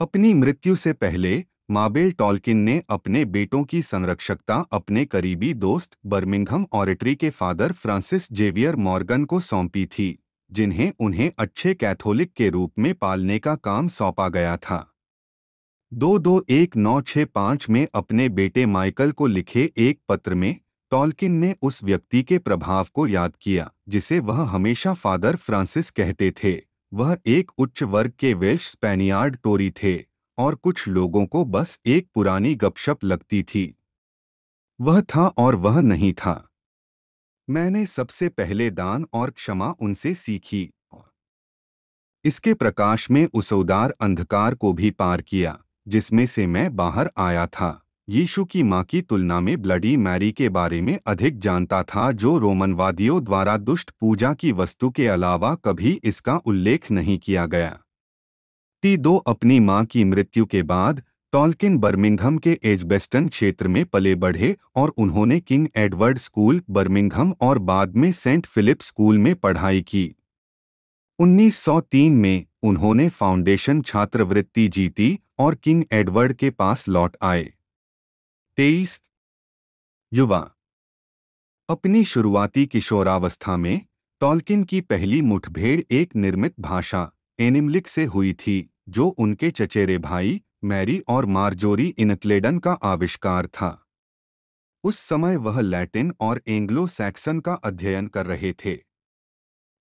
अपनी मृत्यु से पहले माबेल टॉल्किन ने अपने बेटों की संरक्षकता अपने करीबी दोस्त बर्मिंघम ऑरिटरी के फादर फ्रांसिस जेवियर मॉर्गन को सौंपी थी जिन्हें उन्हें अच्छे कैथोलिक के रूप में पालने का काम सौंपा गया था दो दो एक नौ छः पाँच में अपने बेटे माइकल को लिखे एक पत्र में टॉल्किन ने उस व्यक्ति के प्रभाव को याद किया जिसे वह हमेशा फादर फ्रांसिस कहते थे वह एक उच्च वर्ग के वेल्श स्पेनियार्ड टोरी थे और कुछ लोगों को बस एक पुरानी गपशप लगती थी वह था और वह नहीं था मैंने सबसे पहले दान और क्षमा उनसे सीखी इसके प्रकाश में उस उदार अंधकार को भी पार किया जिसमें से मैं बाहर आया था यीशु की मां की तुलना में ब्लडी मैरी के बारे में अधिक जानता था जो रोमनवादियों द्वारा दुष्ट पूजा की वस्तु के अलावा कभी इसका उल्लेख नहीं किया गया व्यक्ति दो अपनी मां की मृत्यु के बाद टॉल्किन बर्मिंगहम के एजबेस्टन क्षेत्र में पले बढ़े और उन्होंने किंग एडवर्ड स्कूल बर्मिंगहम और बाद में सेंट फिलिप स्कूल में पढ़ाई की 1903 में उन्होंने फाउंडेशन छात्रवृत्ति जीती और किंग एडवर्ड के पास लौट आए तेईस युवा अपनी शुरुआती किशोरावस्था में टॉल्किन की पहली मुठभेड़ एक निर्मित भाषा एनिमलिक से हुई थी जो उनके चचेरे भाई मैरी और मार्जोरी इनक्लेडन का आविष्कार था उस समय वह लैटिन और एंग्लो सैक्सन का अध्ययन कर रहे थे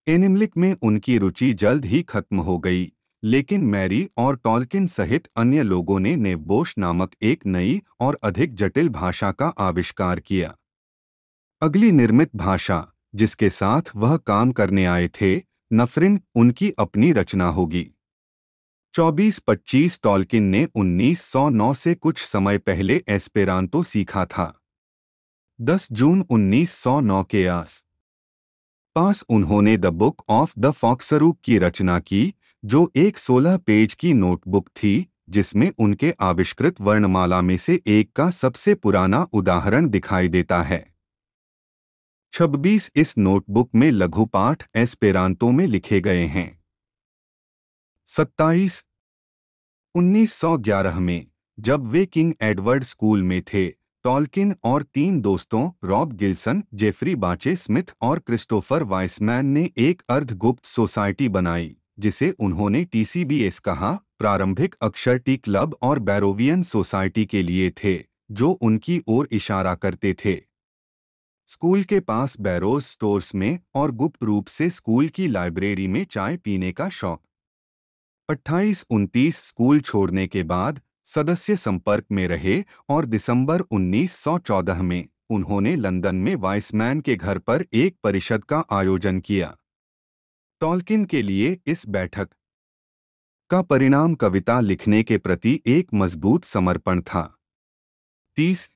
एनिमलिक में उनकी रुचि जल्द ही खत्म हो गई लेकिन मैरी और टॉलकिन सहित अन्य लोगों ने नेबोश नामक एक नई और अधिक जटिल भाषा का आविष्कार किया अगली निर्मित भाषा जिसके साथ वह काम करने आए थे नफरिन उनकी अपनी रचना होगी चौबीस पच्चीस टॉल्किन ने 1909 से कुछ समय पहले एस्पेरांतो सीखा था 10 जून 1909 के आस पास उन्होंने the book of the Foxrook की रचना की जो एक 16 पेज की नोटबुक थी जिसमें उनके आविष्कृत वर्णमाला में से एक का सबसे पुराना उदाहरण दिखाई देता है 26 इस नोटबुक में लघुपाठ एस्पेरांतो में लिखे गए हैं सत्ताईस 1911 में जब वे किंग एडवर्ड स्कूल में थे टॉलकिन और तीन दोस्तों Rob Gilson Geoffrey Bache Smith और क्रिस्टोफर वाइसमैन ने एक अर्धगुप्त सोसाइटी बनाई जिसे उन्होंने टीसीबीएस कहा प्रारंभिक अक्षर टी क्लब और बैरोवियन सोसाइटी के लिए थे जो उनकी ओर इशारा करते थे स्कूल के पास बैरोज स्टोर्स में और गुप्त रूप से स्कूल की लाइब्रेरी में चाय पीने का शौक अट्ठाईस उनतीस स्कूल छोड़ने के बाद सदस्य संपर्क में रहे और दिसंबर 1914 में उन्होंने लंदन में वाइसमैन के घर पर एक परिषद का आयोजन किया टॉलकिन के लिए इस बैठक का परिणाम कविता लिखने के प्रति एक मजबूत समर्पण था तीस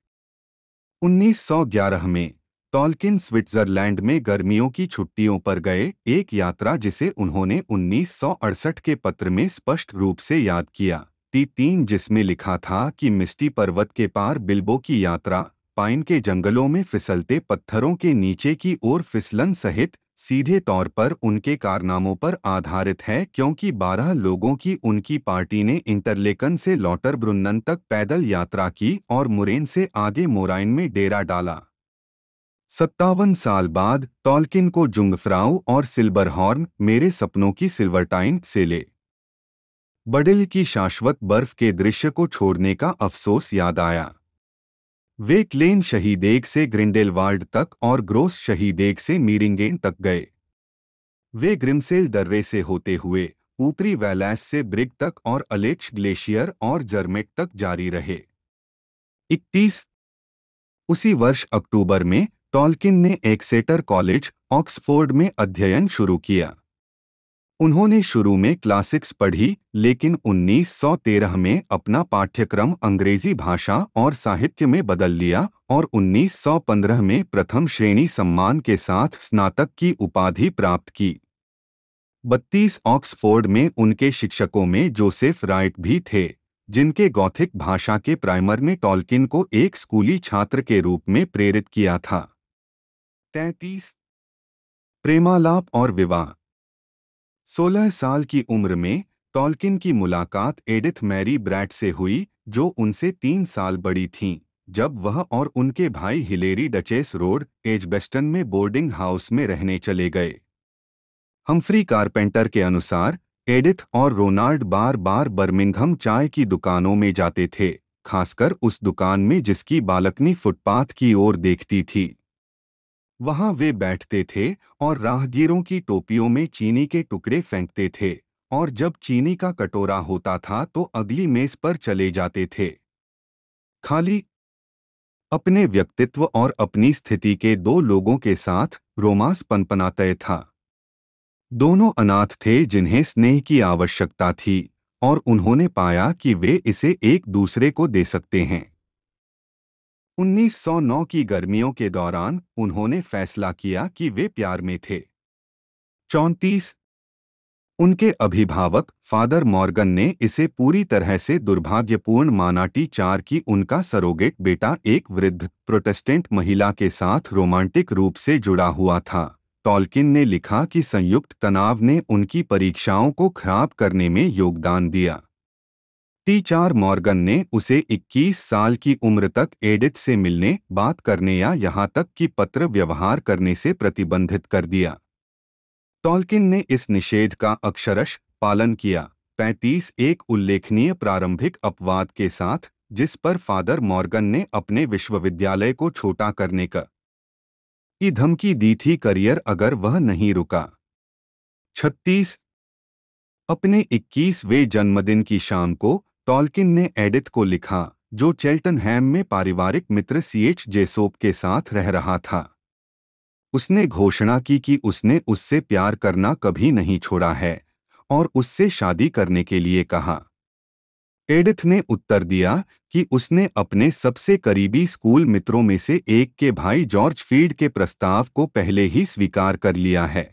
1911 में टॉलकिन स्विट्जरलैंड में गर्मियों की छुट्टियों पर गए एक यात्रा जिसे उन्होंने 1968 के पत्र में स्पष्ट रूप से याद किया टी तीन जिसमें लिखा था कि मिस्टी पर्वत के पार बिल्बो की यात्रा पाइन के जंगलों में फिसलते पत्थरों के नीचे की ओर फिसलन सहित सीधे तौर पर उनके कारनामों पर आधारित है क्योंकि 12 लोगों की उनकी पार्टी ने इंटरलेकन से ब्रुन्नन तक पैदल यात्रा की और मुरेन से आगे मोराइन में डेरा डाला सत्तावन साल बाद टॉलकिन को जुंगफ्राउ और सिल्बरहॉर्न मेरे सपनों की सिल्वरटाइन से ले बडिल की शाश्वत बर्फ के दृश्य को छोड़ने का अफसोस याद आया वे क्लेन शहीदेग से ग्रिंडेलवाल्ड तक और ग्रोस शहीदेग से मीरिंगेन तक गए वे ग्रिमसेल दर्रे से होते हुए ऊपरी वैलैस से ब्रिग तक और अलेक्स ग्लेशियर और जर्मेट तक जारी रहे इकतीस उसी वर्ष अक्टूबर में टॉल्किन ने एक्सेटर कॉलेज ऑक्सफोर्ड में अध्ययन शुरू किया उन्होंने शुरू में क्लासिक्स पढ़ी लेकिन 1913 में अपना पाठ्यक्रम अंग्रेजी भाषा और साहित्य में बदल लिया और 1915 में प्रथम श्रेणी सम्मान के साथ स्नातक की उपाधि प्राप्त की 32 ऑक्सफोर्ड में उनके शिक्षकों में जोसेफ राइट भी थे जिनके गौथिक भाषा के प्राइमर ने टॉलकिन को एक स्कूली छात्र के रूप में प्रेरित किया था तैतीस प्रेमालाप और विवाह सोलह साल की उम्र में टॉलकिन की मुलाकात एडिथ मैरी ब्रैट से हुई जो उनसे तीन साल बड़ी थीं जब वह और उनके भाई हिलेरी डचेस रोड एजबेस्टन में बोर्डिंग हाउस में रहने चले गए हम्फ्री कारपेंटर के अनुसार एडिथ और रोनाल्ड बार बार बर्मिंघम चाय की दुकानों में जाते थे खासकर उस दुकान में जिसकी बालकनी फुटपाथ की ओर देखती थी वहां वे बैठते थे और राहगीरों की टोपियों में चीनी के टुकड़े फेंकते थे और जब चीनी का कटोरा होता था तो अगली मेज पर चले जाते थे खाली अपने व्यक्तित्व और अपनी स्थिति के दो लोगों के साथ रोमांस तय था दोनों अनाथ थे जिन्हें स्नेह की आवश्यकता थी और उन्होंने पाया कि वे इसे एक दूसरे को दे सकते हैं 1909 की गर्मियों के दौरान उन्होंने फैसला किया कि वे प्यार में थे चौंतीस उनके अभिभावक फादर मॉर्गन ने इसे पूरी तरह से दुर्भाग्यपूर्ण माना टी चार की उनका सरोगेट बेटा एक वृद्ध प्रोटेस्टेंट महिला के साथ रोमांटिक रूप से जुड़ा हुआ था टॉलकिन ने लिखा कि संयुक्त तनाव ने उनकी परीक्षाओं को खराब करने में योगदान दिया टीचार मॉर्गन ने उसे 21 साल की उम्र तक एडिथ से मिलने बात करने या यहां तक कि पत्र व्यवहार करने से प्रतिबंधित कर दिया टॉल्किन ने इस निषेध का अक्षरश पालन किया 35 एक उल्लेखनीय प्रारंभिक अपवाद के साथ जिस पर फादर मॉर्गन ने अपने विश्वविद्यालय को छोटा करने का की धमकी दी थी करियर अगर वह नहीं रुका 36 अपने 21वें जन्मदिन की शाम को टॉल्किन ने एडिथ को लिखा जो चेल्टनहैम में पारिवारिक मित्र सीएच जेसोप के साथ रह रहा था उसने घोषणा की कि उसने उससे प्यार करना कभी नहीं छोड़ा है और उससे शादी करने के लिए कहा एडिथ ने उत्तर दिया कि उसने अपने सबसे करीबी स्कूल मित्रों में से एक के भाई जॉर्ज फील्ड के प्रस्ताव को पहले ही स्वीकार कर लिया है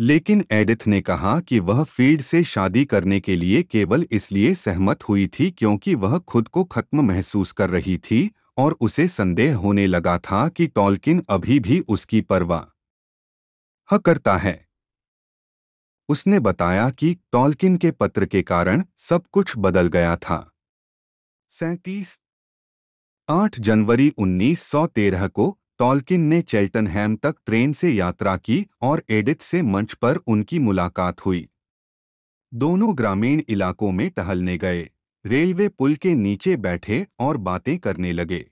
लेकिन एडिथ ने कहा कि वह फील्ड से शादी करने के लिए केवल इसलिए सहमत हुई थी क्योंकि वह खुद को खत्म महसूस कर रही थी और उसे संदेह होने लगा था कि टॉलकिन अभी भी उसकी परवाह करता है उसने बताया कि टॉलकिन के पत्र के कारण सब कुछ बदल गया था सैतीस आठ जनवरी 1913 को टॉल्किन ने चेल्टनहैम तक ट्रेन से यात्रा की और एडिथ से मंच पर उनकी मुलाकात हुई दोनों ग्रामीण इलाकों में टहलने गए रेलवे पुल के नीचे बैठे और बातें करने लगे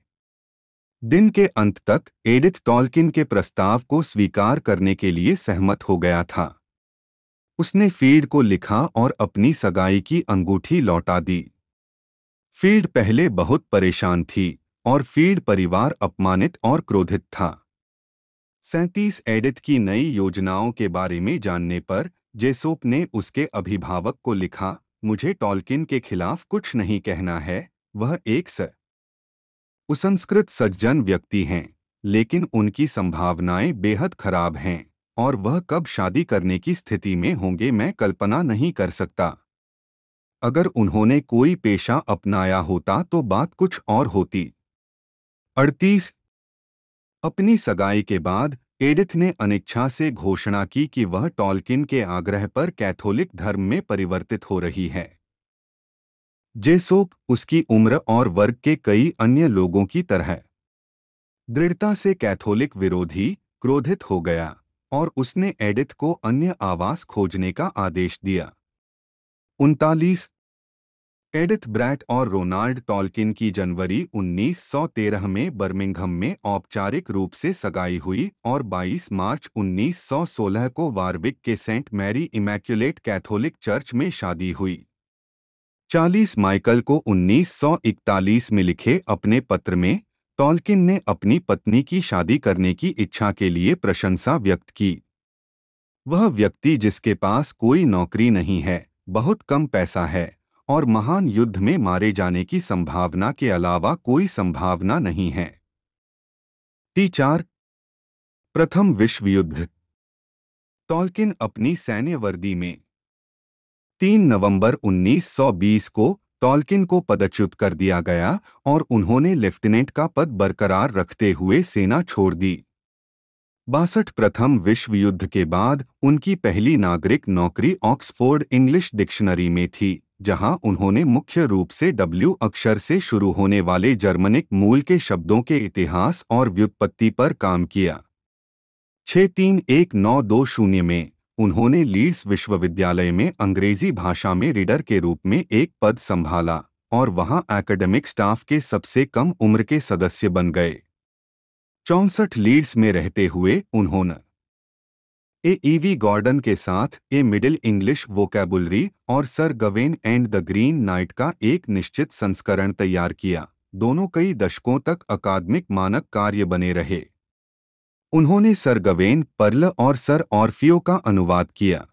दिन के अंत तक एडिथ टॉलकिन के प्रस्ताव को स्वीकार करने के लिए सहमत हो गया था उसने फील्ड को लिखा और अपनी सगाई की अंगूठी लौटा दी फील्ड पहले बहुत परेशान थी और फीड परिवार अपमानित और क्रोधित था सैंतीस एडित की नई योजनाओं के बारे में जानने पर जेसोप ने उसके अभिभावक को लिखा मुझे टॉलकिन के खिलाफ कुछ नहीं कहना है वह एक स उसंस्कृत सज्जन व्यक्ति हैं लेकिन उनकी संभावनाएं बेहद खराब हैं और वह कब शादी करने की स्थिति में होंगे मैं कल्पना नहीं कर सकता अगर उन्होंने कोई पेशा अपनाया होता तो बात कुछ और होती अड़तीस अपनी सगाई के बाद एडिथ ने अनिच्छा से घोषणा की कि वह टॉलकिन के आग्रह पर कैथोलिक धर्म में परिवर्तित हो रही है जेसोप उसकी उम्र और वर्ग के कई अन्य लोगों की तरह दृढ़ता से कैथोलिक विरोधी क्रोधित हो गया और उसने एडिथ को अन्य आवास खोजने का आदेश दिया उनतालीस एडिथ ब्रैट और रोनाल्ड टॉल्किन की जनवरी 1913 में बर्मिंघम में औपचारिक रूप से सगाई हुई और 22 मार्च 1916 को वार्विक के saint Mary immaculate Catholic church में शादी हुई 40 माइकल को 1941 में लिखे अपने पत्र में टॉल्किन ने अपनी पत्नी की शादी करने की इच्छा के लिए प्रशंसा व्यक्त की वह व्यक्ति जिसके पास कोई नौकरी नहीं है बहुत कम पैसा है और महान युद्ध में मारे जाने की संभावना के अलावा कोई संभावना नहीं है टी चार प्रथम विश्व युद्ध टॉल्किन अपनी सैन्य वर्दी में 3 नवंबर 1920 को टॉल्किन को पदच्युत कर दिया गया और उन्होंने लेफ्टिनेंट का पद बरकरार रखते हुए सेना छोड़ दी बासठ प्रथम विश्व युद्ध के बाद उनकी पहली नागरिक नौकरी ऑक्सफोर्ड इंग्लिश डिक्शनरी में थी जहां उन्होंने मुख्य रूप से डब्ल्यू अक्षर से शुरू होने वाले जर्मनिक मूल के शब्दों के इतिहास और व्युत्पत्ति पर काम किया छ तीन एक नौ दो शून्य में उन्होंने लीड्स विश्वविद्यालय में अंग्रेजी भाषा में रीडर के रूप में एक पद संभाला और वहां एकेडमिक स्टाफ के सबसे कम उम्र के सदस्य बन गए चौंसठ लीड्स में रहते हुए उन्होंने ए ईवी गॉर्डन के साथ ए मिडिल इंग्लिश वोकैबुलरी और sir Gawain and the green knight का एक निश्चित संस्करण तैयार किया दोनों कई दशकों तक अकादमिक मानक कार्य बने रहे उन्होंने सर गवेन पर्ल और सर ऑर्फियो का अनुवाद किया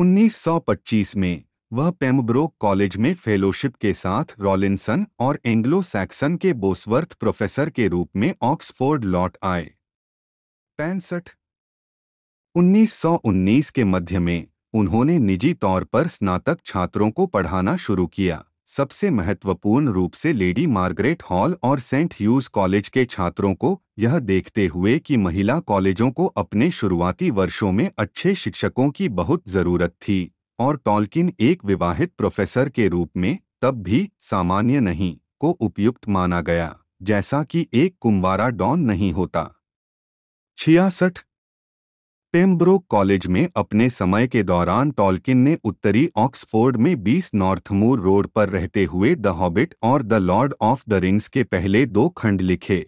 1925 में वह पेम्ब्रोक कॉलेज में फेलोशिप के साथ रॉलिन्सन और एंग्लो सैक्सन के बोसवर्थ प्रोफेसर के रूप में ऑक्सफोर्ड लौट आए पैंसठ 1919 के मध्य में उन्होंने निजी तौर पर स्नातक छात्रों को पढ़ाना शुरू किया सबसे महत्वपूर्ण रूप से लेडी मार्गरेट हॉल और सेंट ह्यूज कॉलेज के छात्रों को यह देखते हुए कि महिला कॉलेजों को अपने शुरुआती वर्षों में अच्छे शिक्षकों की बहुत ज़रूरत थी और टॉलकिन एक विवाहित प्रोफेसर के रूप में तब भी सामान्य नहीं को उपयुक्त माना गया जैसा कि एक कुंवारा डॉन नहीं होता छियासठ पेम्ब्रोक कॉलेज में अपने समय के दौरान टॉल्किन ने उत्तरी ऑक्सफोर्ड में 20 नॉर्थमूर रोड पर रहते हुए द हॉबिट और the Lord of the rings के पहले दो खंड लिखे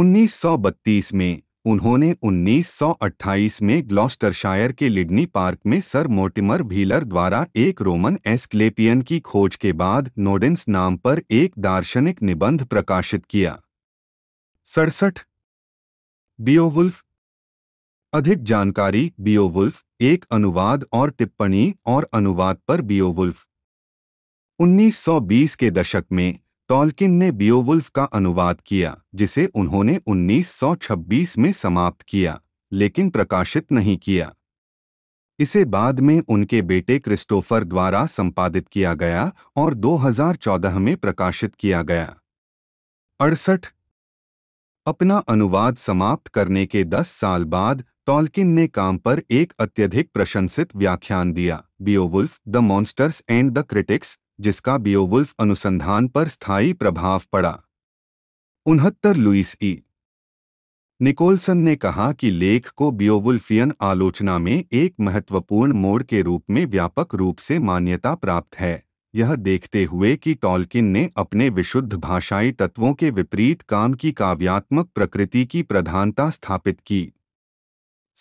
1932 में उन्होंने 1928 में ग्लॉस्टरशायर के लिडनी पार्क में सर मोर्टिमर भीलर द्वारा एक रोमन एस्क्लेपियन की खोज के बाद नोडेंस नाम पर एक दार्शनिक निबंध प्रकाशित किया सड़सठ बियोवुल्फ अधिक जानकारी बियोवुल्फ एक अनुवाद और टिप्पणी और अनुवाद पर बियोवुल्फ 1920 के दशक में टॉलकिन ने बियोवुल्फ का अनुवाद किया जिसे उन्होंने 1926 में समाप्त किया लेकिन प्रकाशित नहीं किया इसे बाद में उनके बेटे क्रिस्टोफर द्वारा संपादित किया गया और 2014 में प्रकाशित किया गया अड़सठ अपना अनुवाद समाप्त करने के 10 साल बाद टॉल्किन ने काम पर एक अत्यधिक प्रशंसित व्याख्यान दिया Beowulf the monsters and the critics जिसका बियोवुल्फ अनुसंधान पर स्थायी प्रभाव पड़ा उनहत्तर लुइस ई निकोलसन ने कहा कि लेख को बियोवुल्फियन आलोचना में एक महत्वपूर्ण मोड़ के रूप में व्यापक रूप से मान्यता प्राप्त है यह देखते हुए कि टॉलकिन ने अपने विशुद्ध भाषाई तत्वों के विपरीत काम की काव्यात्मक प्रकृति की प्रधानता स्थापित की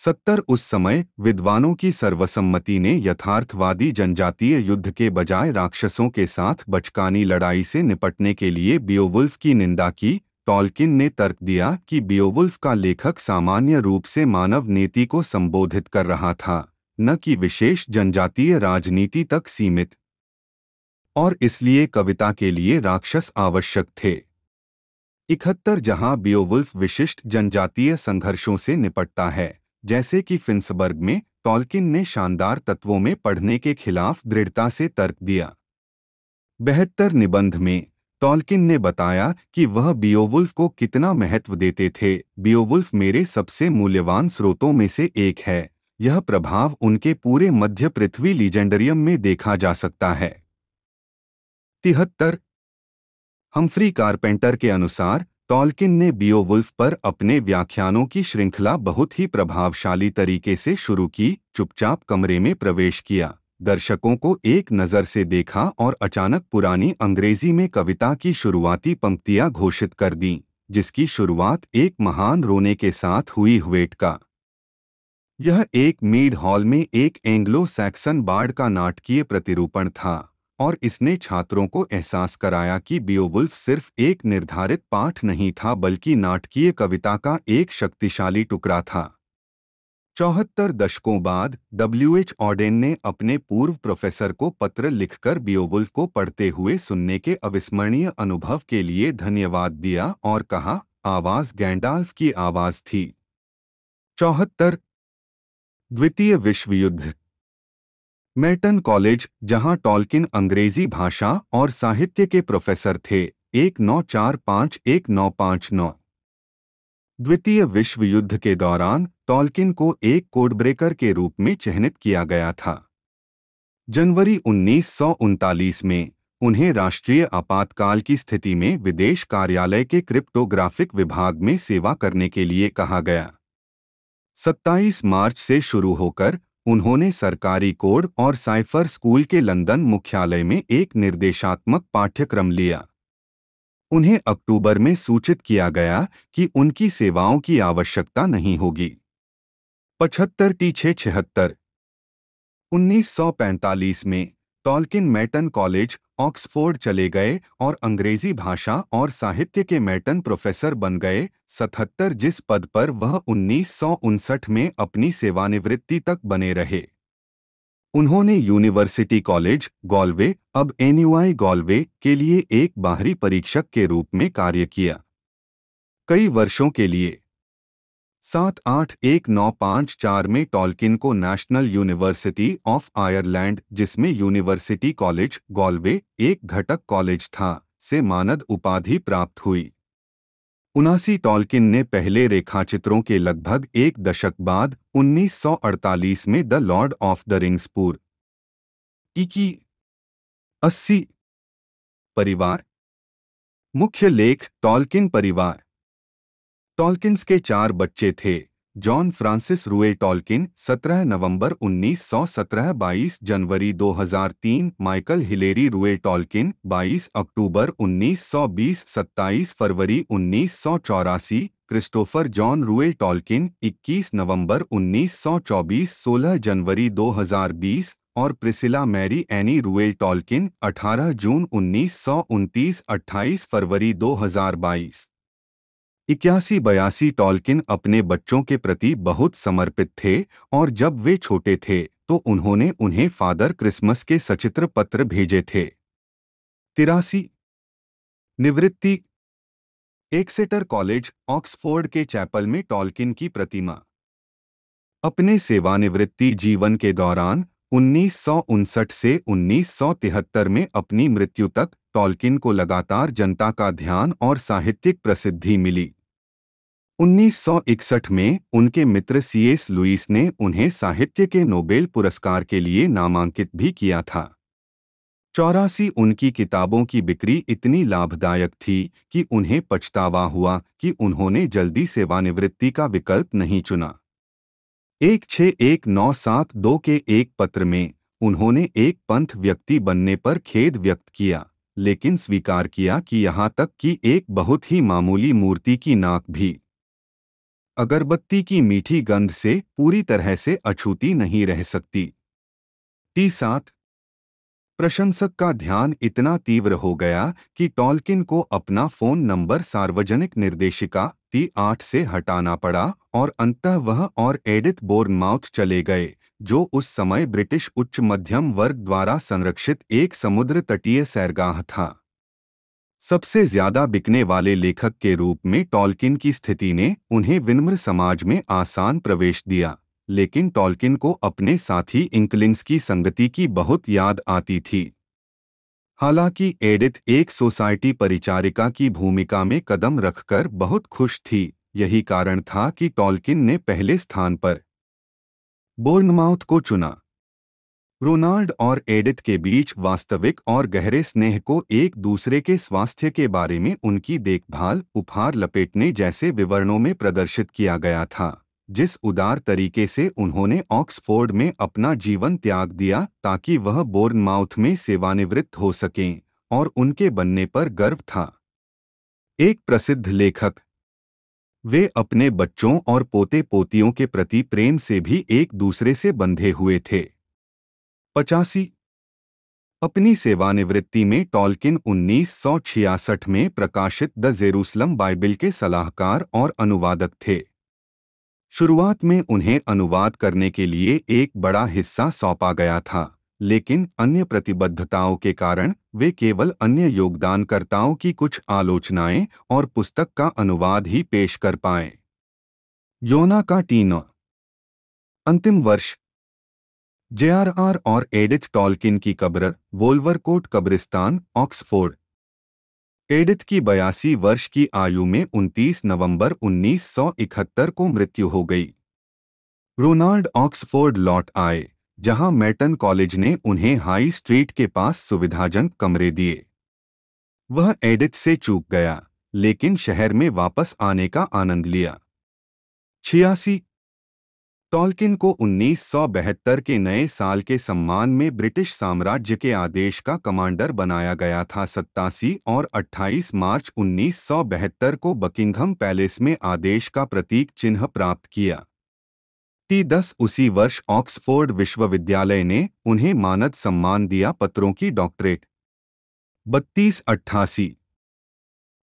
सत्तर उस समय विद्वानों की सर्वसम्मति ने यथार्थवादी जनजातीय युद्ध के बजाय राक्षसों के साथ बचकानी लड़ाई से निपटने के लिए बियोवुल्फ की निंदा की टॉलकिन ने तर्क दिया कि बियोवुल्फ का लेखक सामान्य रूप से मानव नीति को संबोधित कर रहा था न कि विशेष जनजातीय राजनीति तक सीमित और इसलिए कविता के लिए राक्षस आवश्यक थे इकहत्तर जहां बियोवुल्फ विशिष्ट जनजातीय संघर्षों से निपटता है जैसे कि फिंसबर्ग में टॉलकिन ने शानदार तत्वों में पढ़ने के खिलाफ दृढ़ता से तर्क दिया बेहतर निबंध में टॉलकिन ने बताया कि वह बियोवुल्फ को कितना महत्व देते थे बियोवुल्फ मेरे सबसे मूल्यवान स्रोतों में से एक है यह प्रभाव उनके पूरे मध्य पृथ्वी लीजेंडरियम में देखा जा सकता है तिहत्तर हम्फ्री कारपेंटर के अनुसार टॉलकिन ने बियोवुल्फ पर अपने व्याख्यानों की श्रृंखला बहुत ही प्रभावशाली तरीके से शुरू की चुपचाप कमरे में प्रवेश किया दर्शकों को एक नज़र से देखा और अचानक पुरानी अंग्रेजी में कविता की शुरुआती पंक्तियां घोषित कर दीं जिसकी शुरुआत एक महान रोने के साथ हुई हुएट का यह एक मीड हॉल में एक एंग्लो सैक्सन बार्ड का नाटकीय प्रतिरूपण था और इसने छात्रों को एहसास कराया कि बियोवुल्फ सिर्फ एक निर्धारित पाठ नहीं था बल्कि नाटकीय कविता का एक शक्तिशाली टुकड़ा था चौहत्तर दशकों बाद डब्ल्यूएच ऑर्डेन ऑडेन ने अपने पूर्व प्रोफेसर को पत्र लिखकर बियोवुल्फ को पढ़ते हुए सुनने के अविस्मरणीय अनुभव के लिए धन्यवाद दिया और कहा आवाज गैंडाल्फ की आवाज थी चौहत्तर द्वितीय विश्व युद्ध मेल्टन कॉलेज जहां टॉलकिन अंग्रेजी भाषा और साहित्य के प्रोफेसर थे एक नौ चार पाँच एक नौ पाँच नौ द्वितीय विश्व युद्ध के दौरान टॉल्किन को एक कोड ब्रेकर के रूप में चिन्हित किया गया था जनवरी उन्नीस में उन्हें राष्ट्रीय आपातकाल की स्थिति में विदेश कार्यालय के क्रिप्टोग्राफिक विभाग में सेवा करने के लिए कहा गया 27 मार्च से शुरू होकर उन्होंने सरकारी कोड और साइफर स्कूल के लंदन मुख्यालय में एक निर्देशात्मक पाठ्यक्रम लिया उन्हें अक्टूबर में सूचित किया गया कि उनकी सेवाओं की आवश्यकता नहीं होगी पचहत्तर छे छिहत्तर उन्नीस में टॉलकिन मैटन कॉलेज ऑक्सफोर्ड चले गए और अंग्रेजी भाषा और साहित्य के मैटन प्रोफेसर बन गए सतहत्तर जिस पद पर वह उन्नीस में अपनी सेवानिवृत्ति तक बने रहे उन्होंने यूनिवर्सिटी कॉलेज गॉलवे अब एनयूआई गॉलवे के लिए एक बाहरी परीक्षक के रूप में कार्य किया कई वर्षों के लिए सात आठ एक नौ पाँच चार में टॉल्किन को नेशनल यूनिवर्सिटी ऑफ आयरलैंड जिसमें यूनिवर्सिटी कॉलेज गॉलवे एक घटक कॉलेज था से मानद उपाधि प्राप्त हुई उनासी टॉल्किन ने पहले रेखाचित्रों के लगभग एक दशक बाद 1948 में द लॉर्ड ऑफ द रिंग्सपुर इकी अस्सी परिवार मुख्य लेख टॉलकिन परिवार टॉलकिंस के चार बच्चे थे जॉन फ्रांसिस रुए टॉलकिन 17 नवंबर 1917 22 जनवरी 2003 माइकल हिलेरी रुए टॉलकिन 22 अक्टूबर 1920 27 फरवरी उन्नीस क्रिस्टोफर जॉन रुए टॉलकिन 21 नवंबर 1924 16 जनवरी 2020 और प्रिसिला मैरी एनी रुए टॉलकिन 18 जून उन्नीस 28 फरवरी 2022 इक्यासी बयासी टॉल्किन अपने बच्चों के प्रति बहुत समर्पित थे और जब वे छोटे थे तो उन्होंने उन्हें फादर क्रिसमस के सचित्र पत्र भेजे थे तिरासी निवृत्ति एक्सेटर कॉलेज ऑक्सफोर्ड के चैपल में टॉलकिन की प्रतिमा अपने सेवानिवृत्ति जीवन के दौरान उन्नीस से उन्नीस में अपनी मृत्यु तक टॉलकिन को लगातार जनता का ध्यान और साहित्यिक प्रसिद्धि मिली 1961 में उनके मित्र सीएस लुईस ने उन्हें साहित्य के नोबेल पुरस्कार के लिए नामांकित भी किया था चौरासी उनकी किताबों की बिक्री इतनी लाभदायक थी कि उन्हें पछतावा हुआ कि उन्होंने जल्दी सेवानिवृत्ति का विकल्प नहीं चुना एक छः एक नौ सात दो के एक पत्र में उन्होंने एक पंथ व्यक्ति बनने पर खेद व्यक्त किया लेकिन स्वीकार किया कि यहाँ तक कि एक बहुत ही मामूली मूर्ति की नाक भी अगरबत्ती की मीठी गंध से पूरी तरह से अछूती नहीं रह सकती टी सात प्रशंसक का ध्यान इतना तीव्र हो गया कि टॉलकिन को अपना फोन नंबर सार्वजनिक निर्देशिका टी आठ से हटाना पड़ा और अंततः वह और एडिथ बोर्नमाउथ चले गए जो उस समय ब्रिटिश उच्च मध्यम वर्ग द्वारा संरक्षित एक समुद्र तटीय सैरगाह था सबसे ज्यादा बिकने वाले लेखक के रूप में टॉलकिन की स्थिति ने उन्हें विनम्र समाज में आसान प्रवेश दिया लेकिन टॉलकिन को अपने साथी इंकलिंग्स की संगति की बहुत याद आती थी हालांकि एडिथ एक सोसाइटी परिचारिका की भूमिका में कदम रखकर बहुत खुश थी यही कारण था कि टॉलकिन ने पहले स्थान पर बोर्नमाउथ को चुना रोनाल्ड और एडिथ के बीच वास्तविक और गहरे स्नेह को एक दूसरे के स्वास्थ्य के बारे में उनकी देखभाल उपहार लपेटने जैसे विवरणों में प्रदर्शित किया गया था जिस उदार तरीके से उन्होंने ऑक्सफोर्ड में अपना जीवन त्याग दिया ताकि वह बोर्नमाउथ में सेवानिवृत्त हो सकें और उनके बनने पर गर्व था एक प्रसिद्ध लेखक वे अपने बच्चों और पोते पोतियों के प्रति प्रेम से भी एक दूसरे से बंधे हुए थे पचासी अपनी सेवानिवृत्ति में टॉलकिन 1966 में प्रकाशित द जेरूसलम बाइबिल के सलाहकार और अनुवादक थे शुरुआत में उन्हें अनुवाद करने के लिए एक बड़ा हिस्सा सौंपा गया था लेकिन अन्य प्रतिबद्धताओं के कारण वे केवल अन्य योगदानकर्ताओं की कुछ आलोचनाएं और पुस्तक का अनुवाद ही पेश कर पाए योना का टीना अंतिम वर्ष जेआरआर और एडिथ टॉलकिन की कब्र वोल्वरकोट कब्रिस्तान ऑक्सफोर्ड एडिथ की बयासी वर्ष की आयु में 29 नवंबर 1971 को मृत्यु हो गई रोनाल्ड ऑक्सफोर्ड लौट आए जहां मैटन कॉलेज ने उन्हें हाई स्ट्रीट के पास सुविधाजनक कमरे दिए वह एडिथ से चूक गया लेकिन शहर में वापस आने का आनंद लिया छियासी टॉल्किन को उन्नीस के नए साल के सम्मान में ब्रिटिश साम्राज्य के आदेश का कमांडर बनाया गया था सत्तासी और 28 मार्च उन्नीस को बकिंघम पैलेस में आदेश का प्रतीक चिन्ह प्राप्त किया टी दस उसी वर्ष ऑक्सफोर्ड विश्वविद्यालय ने उन्हें मानद सम्मान दिया पत्रों की डॉक्टरेट बत्तीस अट्ठासी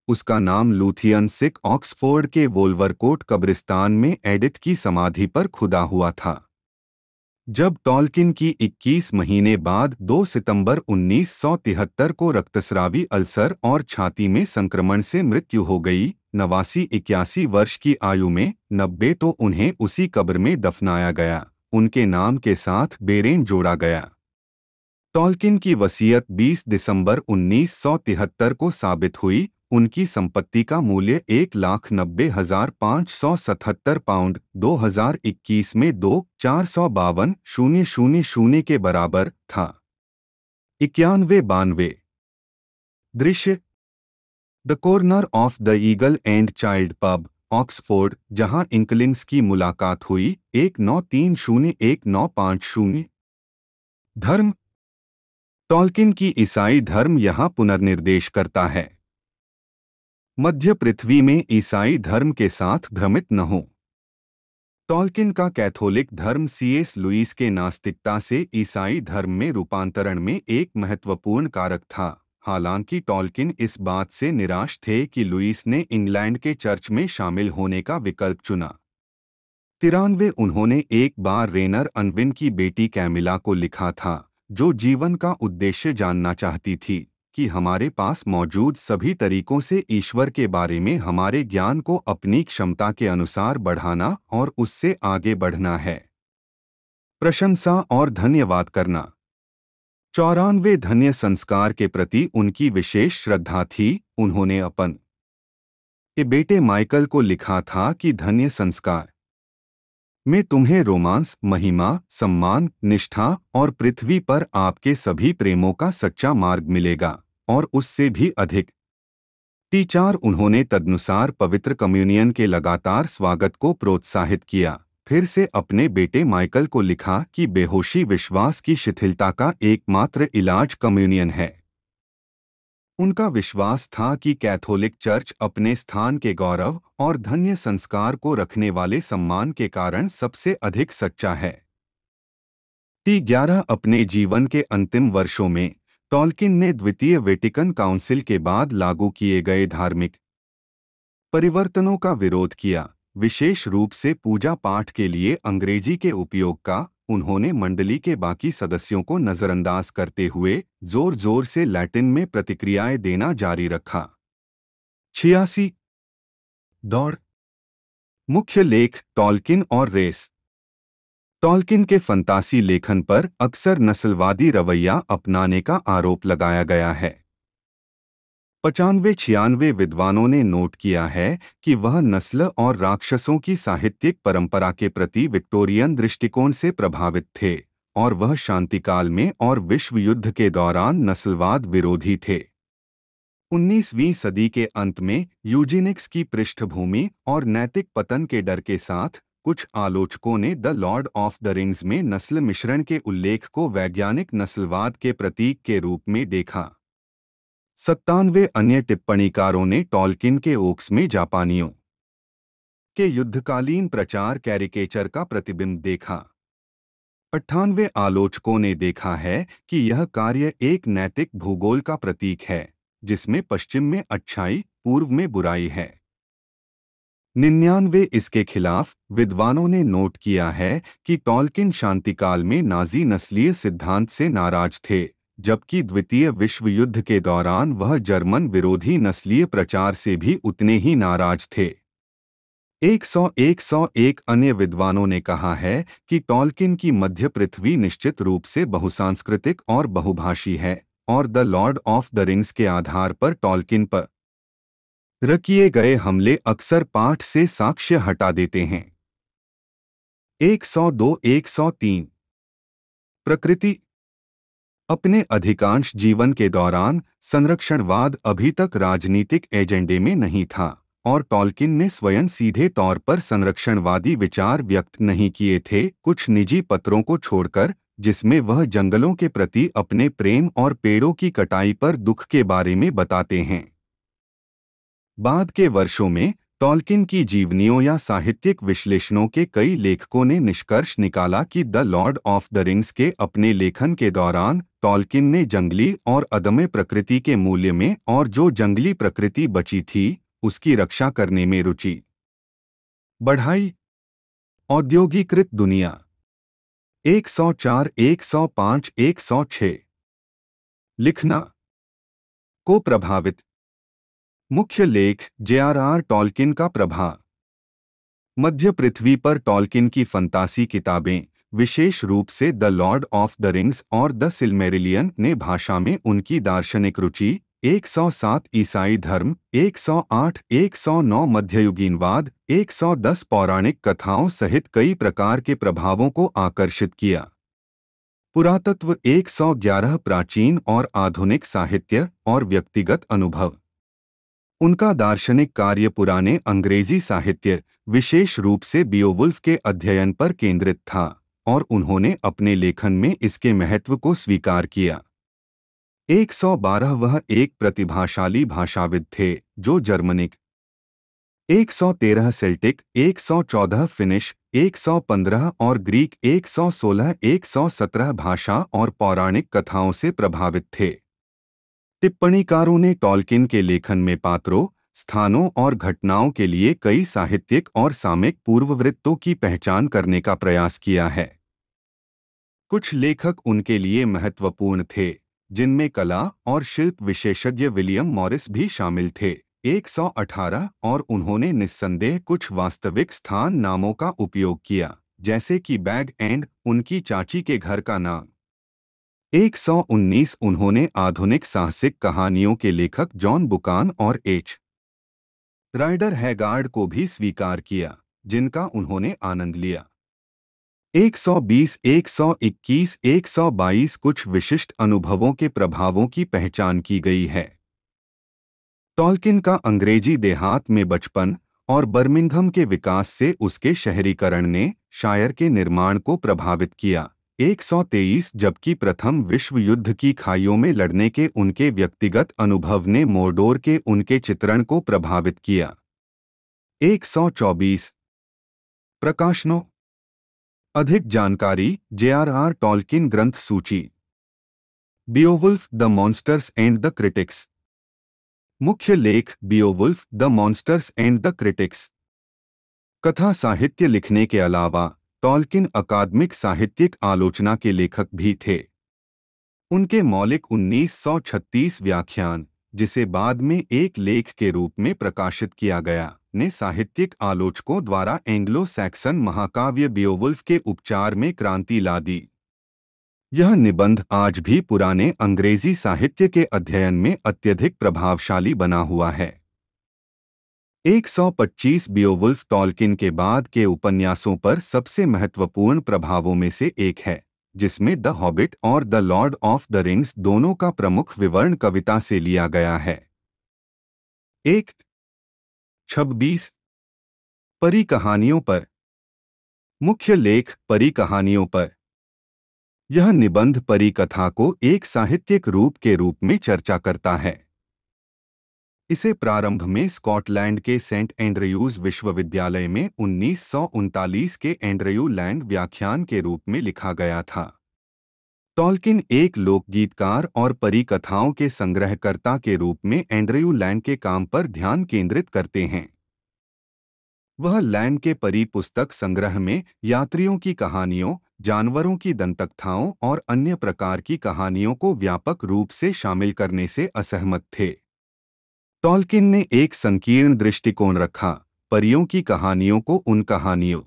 उसका नाम लूथियन सिक ऑक्सफोर्ड के वोल्वरकोट कब्रिस्तान में एडिथ की समाधि पर खुदा हुआ था जब टॉलकिन की 21 महीने बाद 2 सितंबर 1973 को रक्तस्रावी अल्सर और छाती में संक्रमण से मृत्यु हो गई नवासी इक्यासी वर्ष की आयु में नब्बे तो उन्हें उसी कब्र में दफनाया गया उनके नाम के साथ बेरेन जोड़ा गया टॉलकिन की वसीयत 20 दिसंबर 1973 को साबित हुई उनकी संपत्ति का मूल्य एक लाख नब्बे हजार पाँच सौ सतहत्तर पाउंड 2021 में दो चार सौ बावन शून्य शून्य शून्य के बराबर था इक्यानवे बानवे दृश्य the corner of the Eagle and Child pub Oxford जहां इंकलिंग्स की मुलाकात हुई एक नौ तीन शून्य एक नौ पाँच शून्य धर्म टॉल्किन की ईसाई धर्म यहां पुनर्निर्देश करता है मध्य पृथ्वी में ईसाई धर्म के साथ भ्रमित न हो टॉल्किन का कैथोलिक धर्म सीएस लुईस के नास्तिकता से ईसाई धर्म में रूपांतरण में एक महत्वपूर्ण कारक था हालांकि टॉल्किन इस बात से निराश थे कि लुईस ने इंग्लैंड के चर्च में शामिल होने का विकल्प चुना तिरानवे उन्होंने एक बार रेनर अनविन की बेटी कैमिला को लिखा था जो जीवन का उद्देश्य जानना चाहती थी कि हमारे पास मौजूद सभी तरीकों से ईश्वर के बारे में हमारे ज्ञान को अपनी क्षमता के अनुसार बढ़ाना और उससे आगे बढ़ना है प्रशंसा और धन्यवाद करना चौरानवे धन्य संस्कार के प्रति उनकी विशेष श्रद्धा थी उन्होंने अपन ए बेटे माइकल को लिखा था कि धन्य संस्कार मैं तुम्हें रोमांस महिमा सम्मान निष्ठा और पृथ्वी पर आपके सभी प्रेमों का सच्चा मार्ग मिलेगा और उससे भी अधिक टीचार उन्होंने तदनुसार पवित्र कम्युनियन के लगातार स्वागत को प्रोत्साहित किया फिर से अपने बेटे माइकल को लिखा कि बेहोशी विश्वास की शिथिलता का एकमात्र इलाज कम्युनियन है उनका विश्वास था कि कैथोलिक चर्च अपने स्थान के गौरव और धन्य संस्कार को रखने वाले सम्मान के कारण सबसे अधिक सच्चा है टी ग्यारह अपने जीवन के अंतिम वर्षों में टॉलकिन ने द्वितीय वेटिकन काउंसिल के बाद लागू किए गए धार्मिक परिवर्तनों का विरोध किया विशेष रूप से पूजा पाठ के लिए अंग्रेजी के उपयोग का उन्होंने मंडली के बाकी सदस्यों को नज़रअंदाज करते हुए जोर जोर से लैटिन में प्रतिक्रियाएं देना जारी रखा छियासी दौड़ मुख्य लेख टॉलकिन और रेस टॉल्किन के फंतासी लेखन पर अक्सर नस्लवादी रवैया अपनाने का आरोप लगाया गया है पचानवे छियानवे विद्वानों ने नोट किया है कि वह नस्ल और राक्षसों की साहित्यिक परंपरा के प्रति विक्टोरियन दृष्टिकोण से प्रभावित थे और वह शांतिकाल में और विश्व युद्ध के दौरान नस्लवाद विरोधी थे 19वीं सदी के अंत में यूजिनिक्स की पृष्ठभूमि और नैतिक पतन के डर के साथ कुछ आलोचकों ने the Lord of the rings में नस्ल मिश्रण के उल्लेख को वैज्ञानिक नस्लवाद के प्रतीक के रूप में देखा सत्तानवे अन्य टिप्पणीकारों ने टॉलकिन के ओक्स में जापानियों के युद्धकालीन प्रचार कैरिकेचर का प्रतिबिंब देखा अट्ठानवे आलोचकों ने देखा है कि यह कार्य एक नैतिक भूगोल का प्रतीक है जिसमें पश्चिम में अच्छाई पूर्व में बुराई है निन्यानवे इसके खिलाफ विद्वानों ने नोट किया है कि टॉल्किन शांतिकाल में नाजी नस्लीय सिद्धांत से नाराज थे जबकि द्वितीय विश्व युद्ध के दौरान वह जर्मन विरोधी नस्लीय प्रचार से भी उतने ही नाराज थे सौ 101 अन्य विद्वानों ने कहा है कि टॉल्किन की मध्य पृथ्वी निश्चित रूप से बहुसांस्कृतिक और बहुभाषी है और the Lord of the rings के आधार पर टॉल्किन पर र किए गए हमले अक्सर पाठ से साक्ष्य हटा देते हैं 102-103 प्रकृति अपने अधिकांश जीवन के दौरान संरक्षणवाद अभी तक राजनीतिक एजेंडे में नहीं था और टॉलकिन ने स्वयं सीधे तौर पर संरक्षणवादी विचार व्यक्त नहीं किए थे कुछ निजी पत्रों को छोड़कर जिसमें वह जंगलों के प्रति अपने प्रेम और पेड़ों की कटाई पर दुख के बारे में बताते हैं बाद के वर्षों में टॉल्किन की जीवनियों या साहित्यिक विश्लेषणों के कई लेखकों ने निष्कर्ष निकाला कि the Lord of the rings के अपने लेखन के दौरान टॉल्किन ने जंगली और अदम्य प्रकृति के मूल्य में और जो जंगली प्रकृति बची थी उसकी रक्षा करने में रुचि बढ़ाई औद्योगिकृत दुनिया 104, 105, 106 लिखना को प्रभावित मुख्य लेख जे आर आर टॉल्किन का प्रभाव मध्य पृथ्वी पर टॉलकिन की फंतासी किताबें विशेष रूप से the Lord of the rings और द सिलमेरिलियन ने भाषा में उनकी दार्शनिक रुचि 107 ईसाई धर्म 108 109 मध्ययुगीनवाद 110 पौराणिक कथाओं सहित कई प्रकार के प्रभावों को आकर्षित किया पुरातत्व 111 प्राचीन और आधुनिक साहित्य और व्यक्तिगत अनुभव उनका दार्शनिक कार्य पुराने अंग्रेजी साहित्य विशेष रूप से बियोवुल्फ के अध्ययन पर केंद्रित था और उन्होंने अपने लेखन में इसके महत्व को स्वीकार किया 112 वह एक प्रतिभाशाली भाषाविद थे जो जर्मनिक 113 सेल्टिक 114 फिनिश 115 और ग्रीक 116 117 भाषा और पौराणिक कथाओं से प्रभावित थे टिप्पणीकारों ने टॉलकिन के लेखन में पात्रों स्थानों और घटनाओं के लिए कई साहित्यिक और सामयिक पूर्ववृत्तों की पहचान करने का प्रयास किया है कुछ लेखक उनके लिए महत्वपूर्ण थे जिनमें कला और शिल्प विशेषज्ञ विलियम मॉरिस भी शामिल थे 118 और उन्होंने निस्संदेह कुछ वास्तविक स्थान नामों का उपयोग किया जैसे कि बैग एंड उनकी चाची के घर का नाम 119 उन्होंने आधुनिक साहसिक कहानियों के लेखक जॉन बुकान और एच राइडर हैगार्ड को भी स्वीकार किया जिनका उन्होंने आनंद लिया 120, 121, 122 कुछ विशिष्ट अनुभवों के प्रभावों की पहचान की गई है टॉल्किन का अंग्रेजी देहात में बचपन और बर्मिंघम के विकास से उसके शहरीकरण ने शायर के निर्माण को प्रभावित किया 123 जबकि प्रथम विश्व युद्ध की खाइयों में लड़ने के उनके व्यक्तिगत अनुभव ने मोर्डोर के उनके चित्रण को प्रभावित किया 124 प्रकाशनों अधिक जानकारी जे आर आर टॉल्किन ग्रंथ सूची Beowulf the monsters and the critics मुख्य लेख Beowulf the monsters and the critics कथा साहित्य लिखने के अलावा टॉलकिन अकादमिक साहित्यिक आलोचना के लेखक भी थे उनके मौलिक 1936 व्याख्यान जिसे बाद में एक लेख के रूप में प्रकाशित किया गया ने साहित्यिक आलोचकों द्वारा एंग्लो सैक्सन महाकाव्य बियोवुल्फ के उपचार में क्रांति ला दी यह निबंध आज भी पुराने अंग्रेजी साहित्य के अध्ययन में अत्यधिक प्रभावशाली बना हुआ है 125 बियोवुल्फ टॉल्किन के बाद के उपन्यासों पर सबसे महत्वपूर्ण प्रभावों में से एक है जिसमें द हॉबिट और the Lord of the rings दोनों का प्रमुख विवरण कविता से लिया गया है एक छब्बीस परी कहानियों पर मुख्य लेख परी कहानियों पर यह निबंध परी कथा को एक साहित्यिक रूप के रूप में चर्चा करता है इसे प्रारंभ में स्कॉटलैंड के सेंट एंड्रयूज विश्वविद्यालय में उन्नीस के एंड्रयू लैंड व्याख्यान के रूप में लिखा गया था टॉल्किन एक लोकगीतकार और परिकथाओं के संग्रहकर्ता के रूप में एंड्रयू लैंड के काम पर ध्यान केंद्रित करते हैं वह लैंड के परी पुस्तक संग्रह में यात्रियों की कहानियों जानवरों की दंतकथाओं और अन्य प्रकार की कहानियों को व्यापक रूप से शामिल करने से असहमत थे टॉल्किन ने एक संकीर्ण दृष्टिकोण रखा परियों की कहानियों को उन कहानियों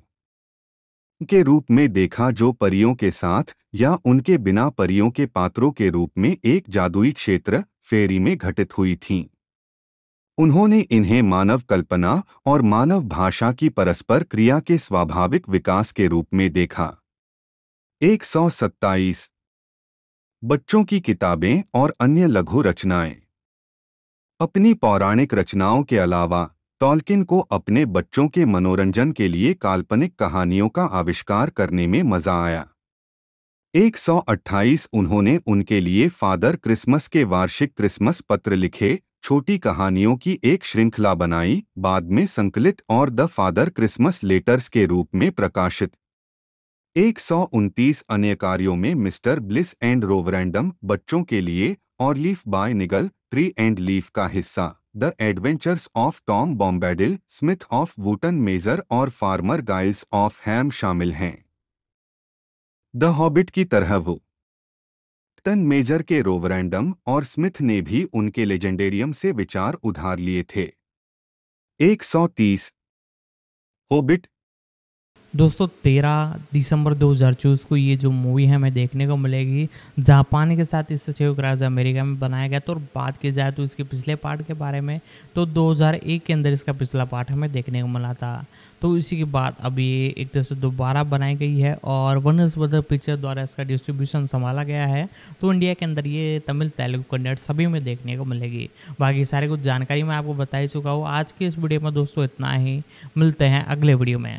के रूप में देखा जो परियों के साथ या उनके बिना परियों के पात्रों के रूप में एक जादुई क्षेत्र फेरी में घटित हुई थीं उन्होंने इन्हें मानव कल्पना और मानव भाषा की परस्पर क्रिया के स्वाभाविक विकास के रूप में देखा एक सौ सत्ताईस बच्चों की किताबें और अन्य लघु रचनाएं अपनी पौराणिक रचनाओं के अलावा टॉलकिन को अपने बच्चों के मनोरंजन के लिए काल्पनिक कहानियों का आविष्कार करने में मजा आया 128 उन्होंने उनके लिए फादर क्रिसमस के वार्षिक क्रिसमस पत्र लिखे छोटी कहानियों की एक श्रृंखला बनाई बाद में संकलित और द फादर क्रिसमस लेटर्स के रूप में प्रकाशित एक अन्य कार्यों में मिस्टर ब्लिस एंड रोवरेंडम बच्चों के लिए और leaf by Niggle tree and leaf का हिस्सा the adventures of Tom Bombadil Smith of Wootton Major और फार्मर गाइल्स ऑफ हैम शामिल हैं द हॉबिट की तरह वो टन मेजर के रोवरैंडम और स्मिथ ने भी उनके लेजेंडेरियम से विचार उधार लिए थे 130 होबिट दोस्तों तेरह दिसंबर 2024 को ये जो मूवी है हमें देखने को मिलेगी जापान के साथ इससे संयुक्त राज्य अमेरिका में बनाया गया तो और बात की जाए तो इसके पिछले पार्ट के बारे में तो 2001 के अंदर इसका पिछला पार्ट हमें देखने को मिला था तो इसी के बाद अब ये एक तरह से दोबारा बनाई गई है और वनस ब्रदर पिक्चर द्वारा इसका डिस्ट्रीब्यूशन संभाला गया है तो इंडिया के अंदर ये तमिल तेलुगु कन्नड़ सभी में देखने को मिलेगी बाकी सारे कुछ जानकारी मैं आपको बता ही चुका हूँ आज के इस वीडियो में दोस्तों इतना ही मिलते हैं अगले वीडियो में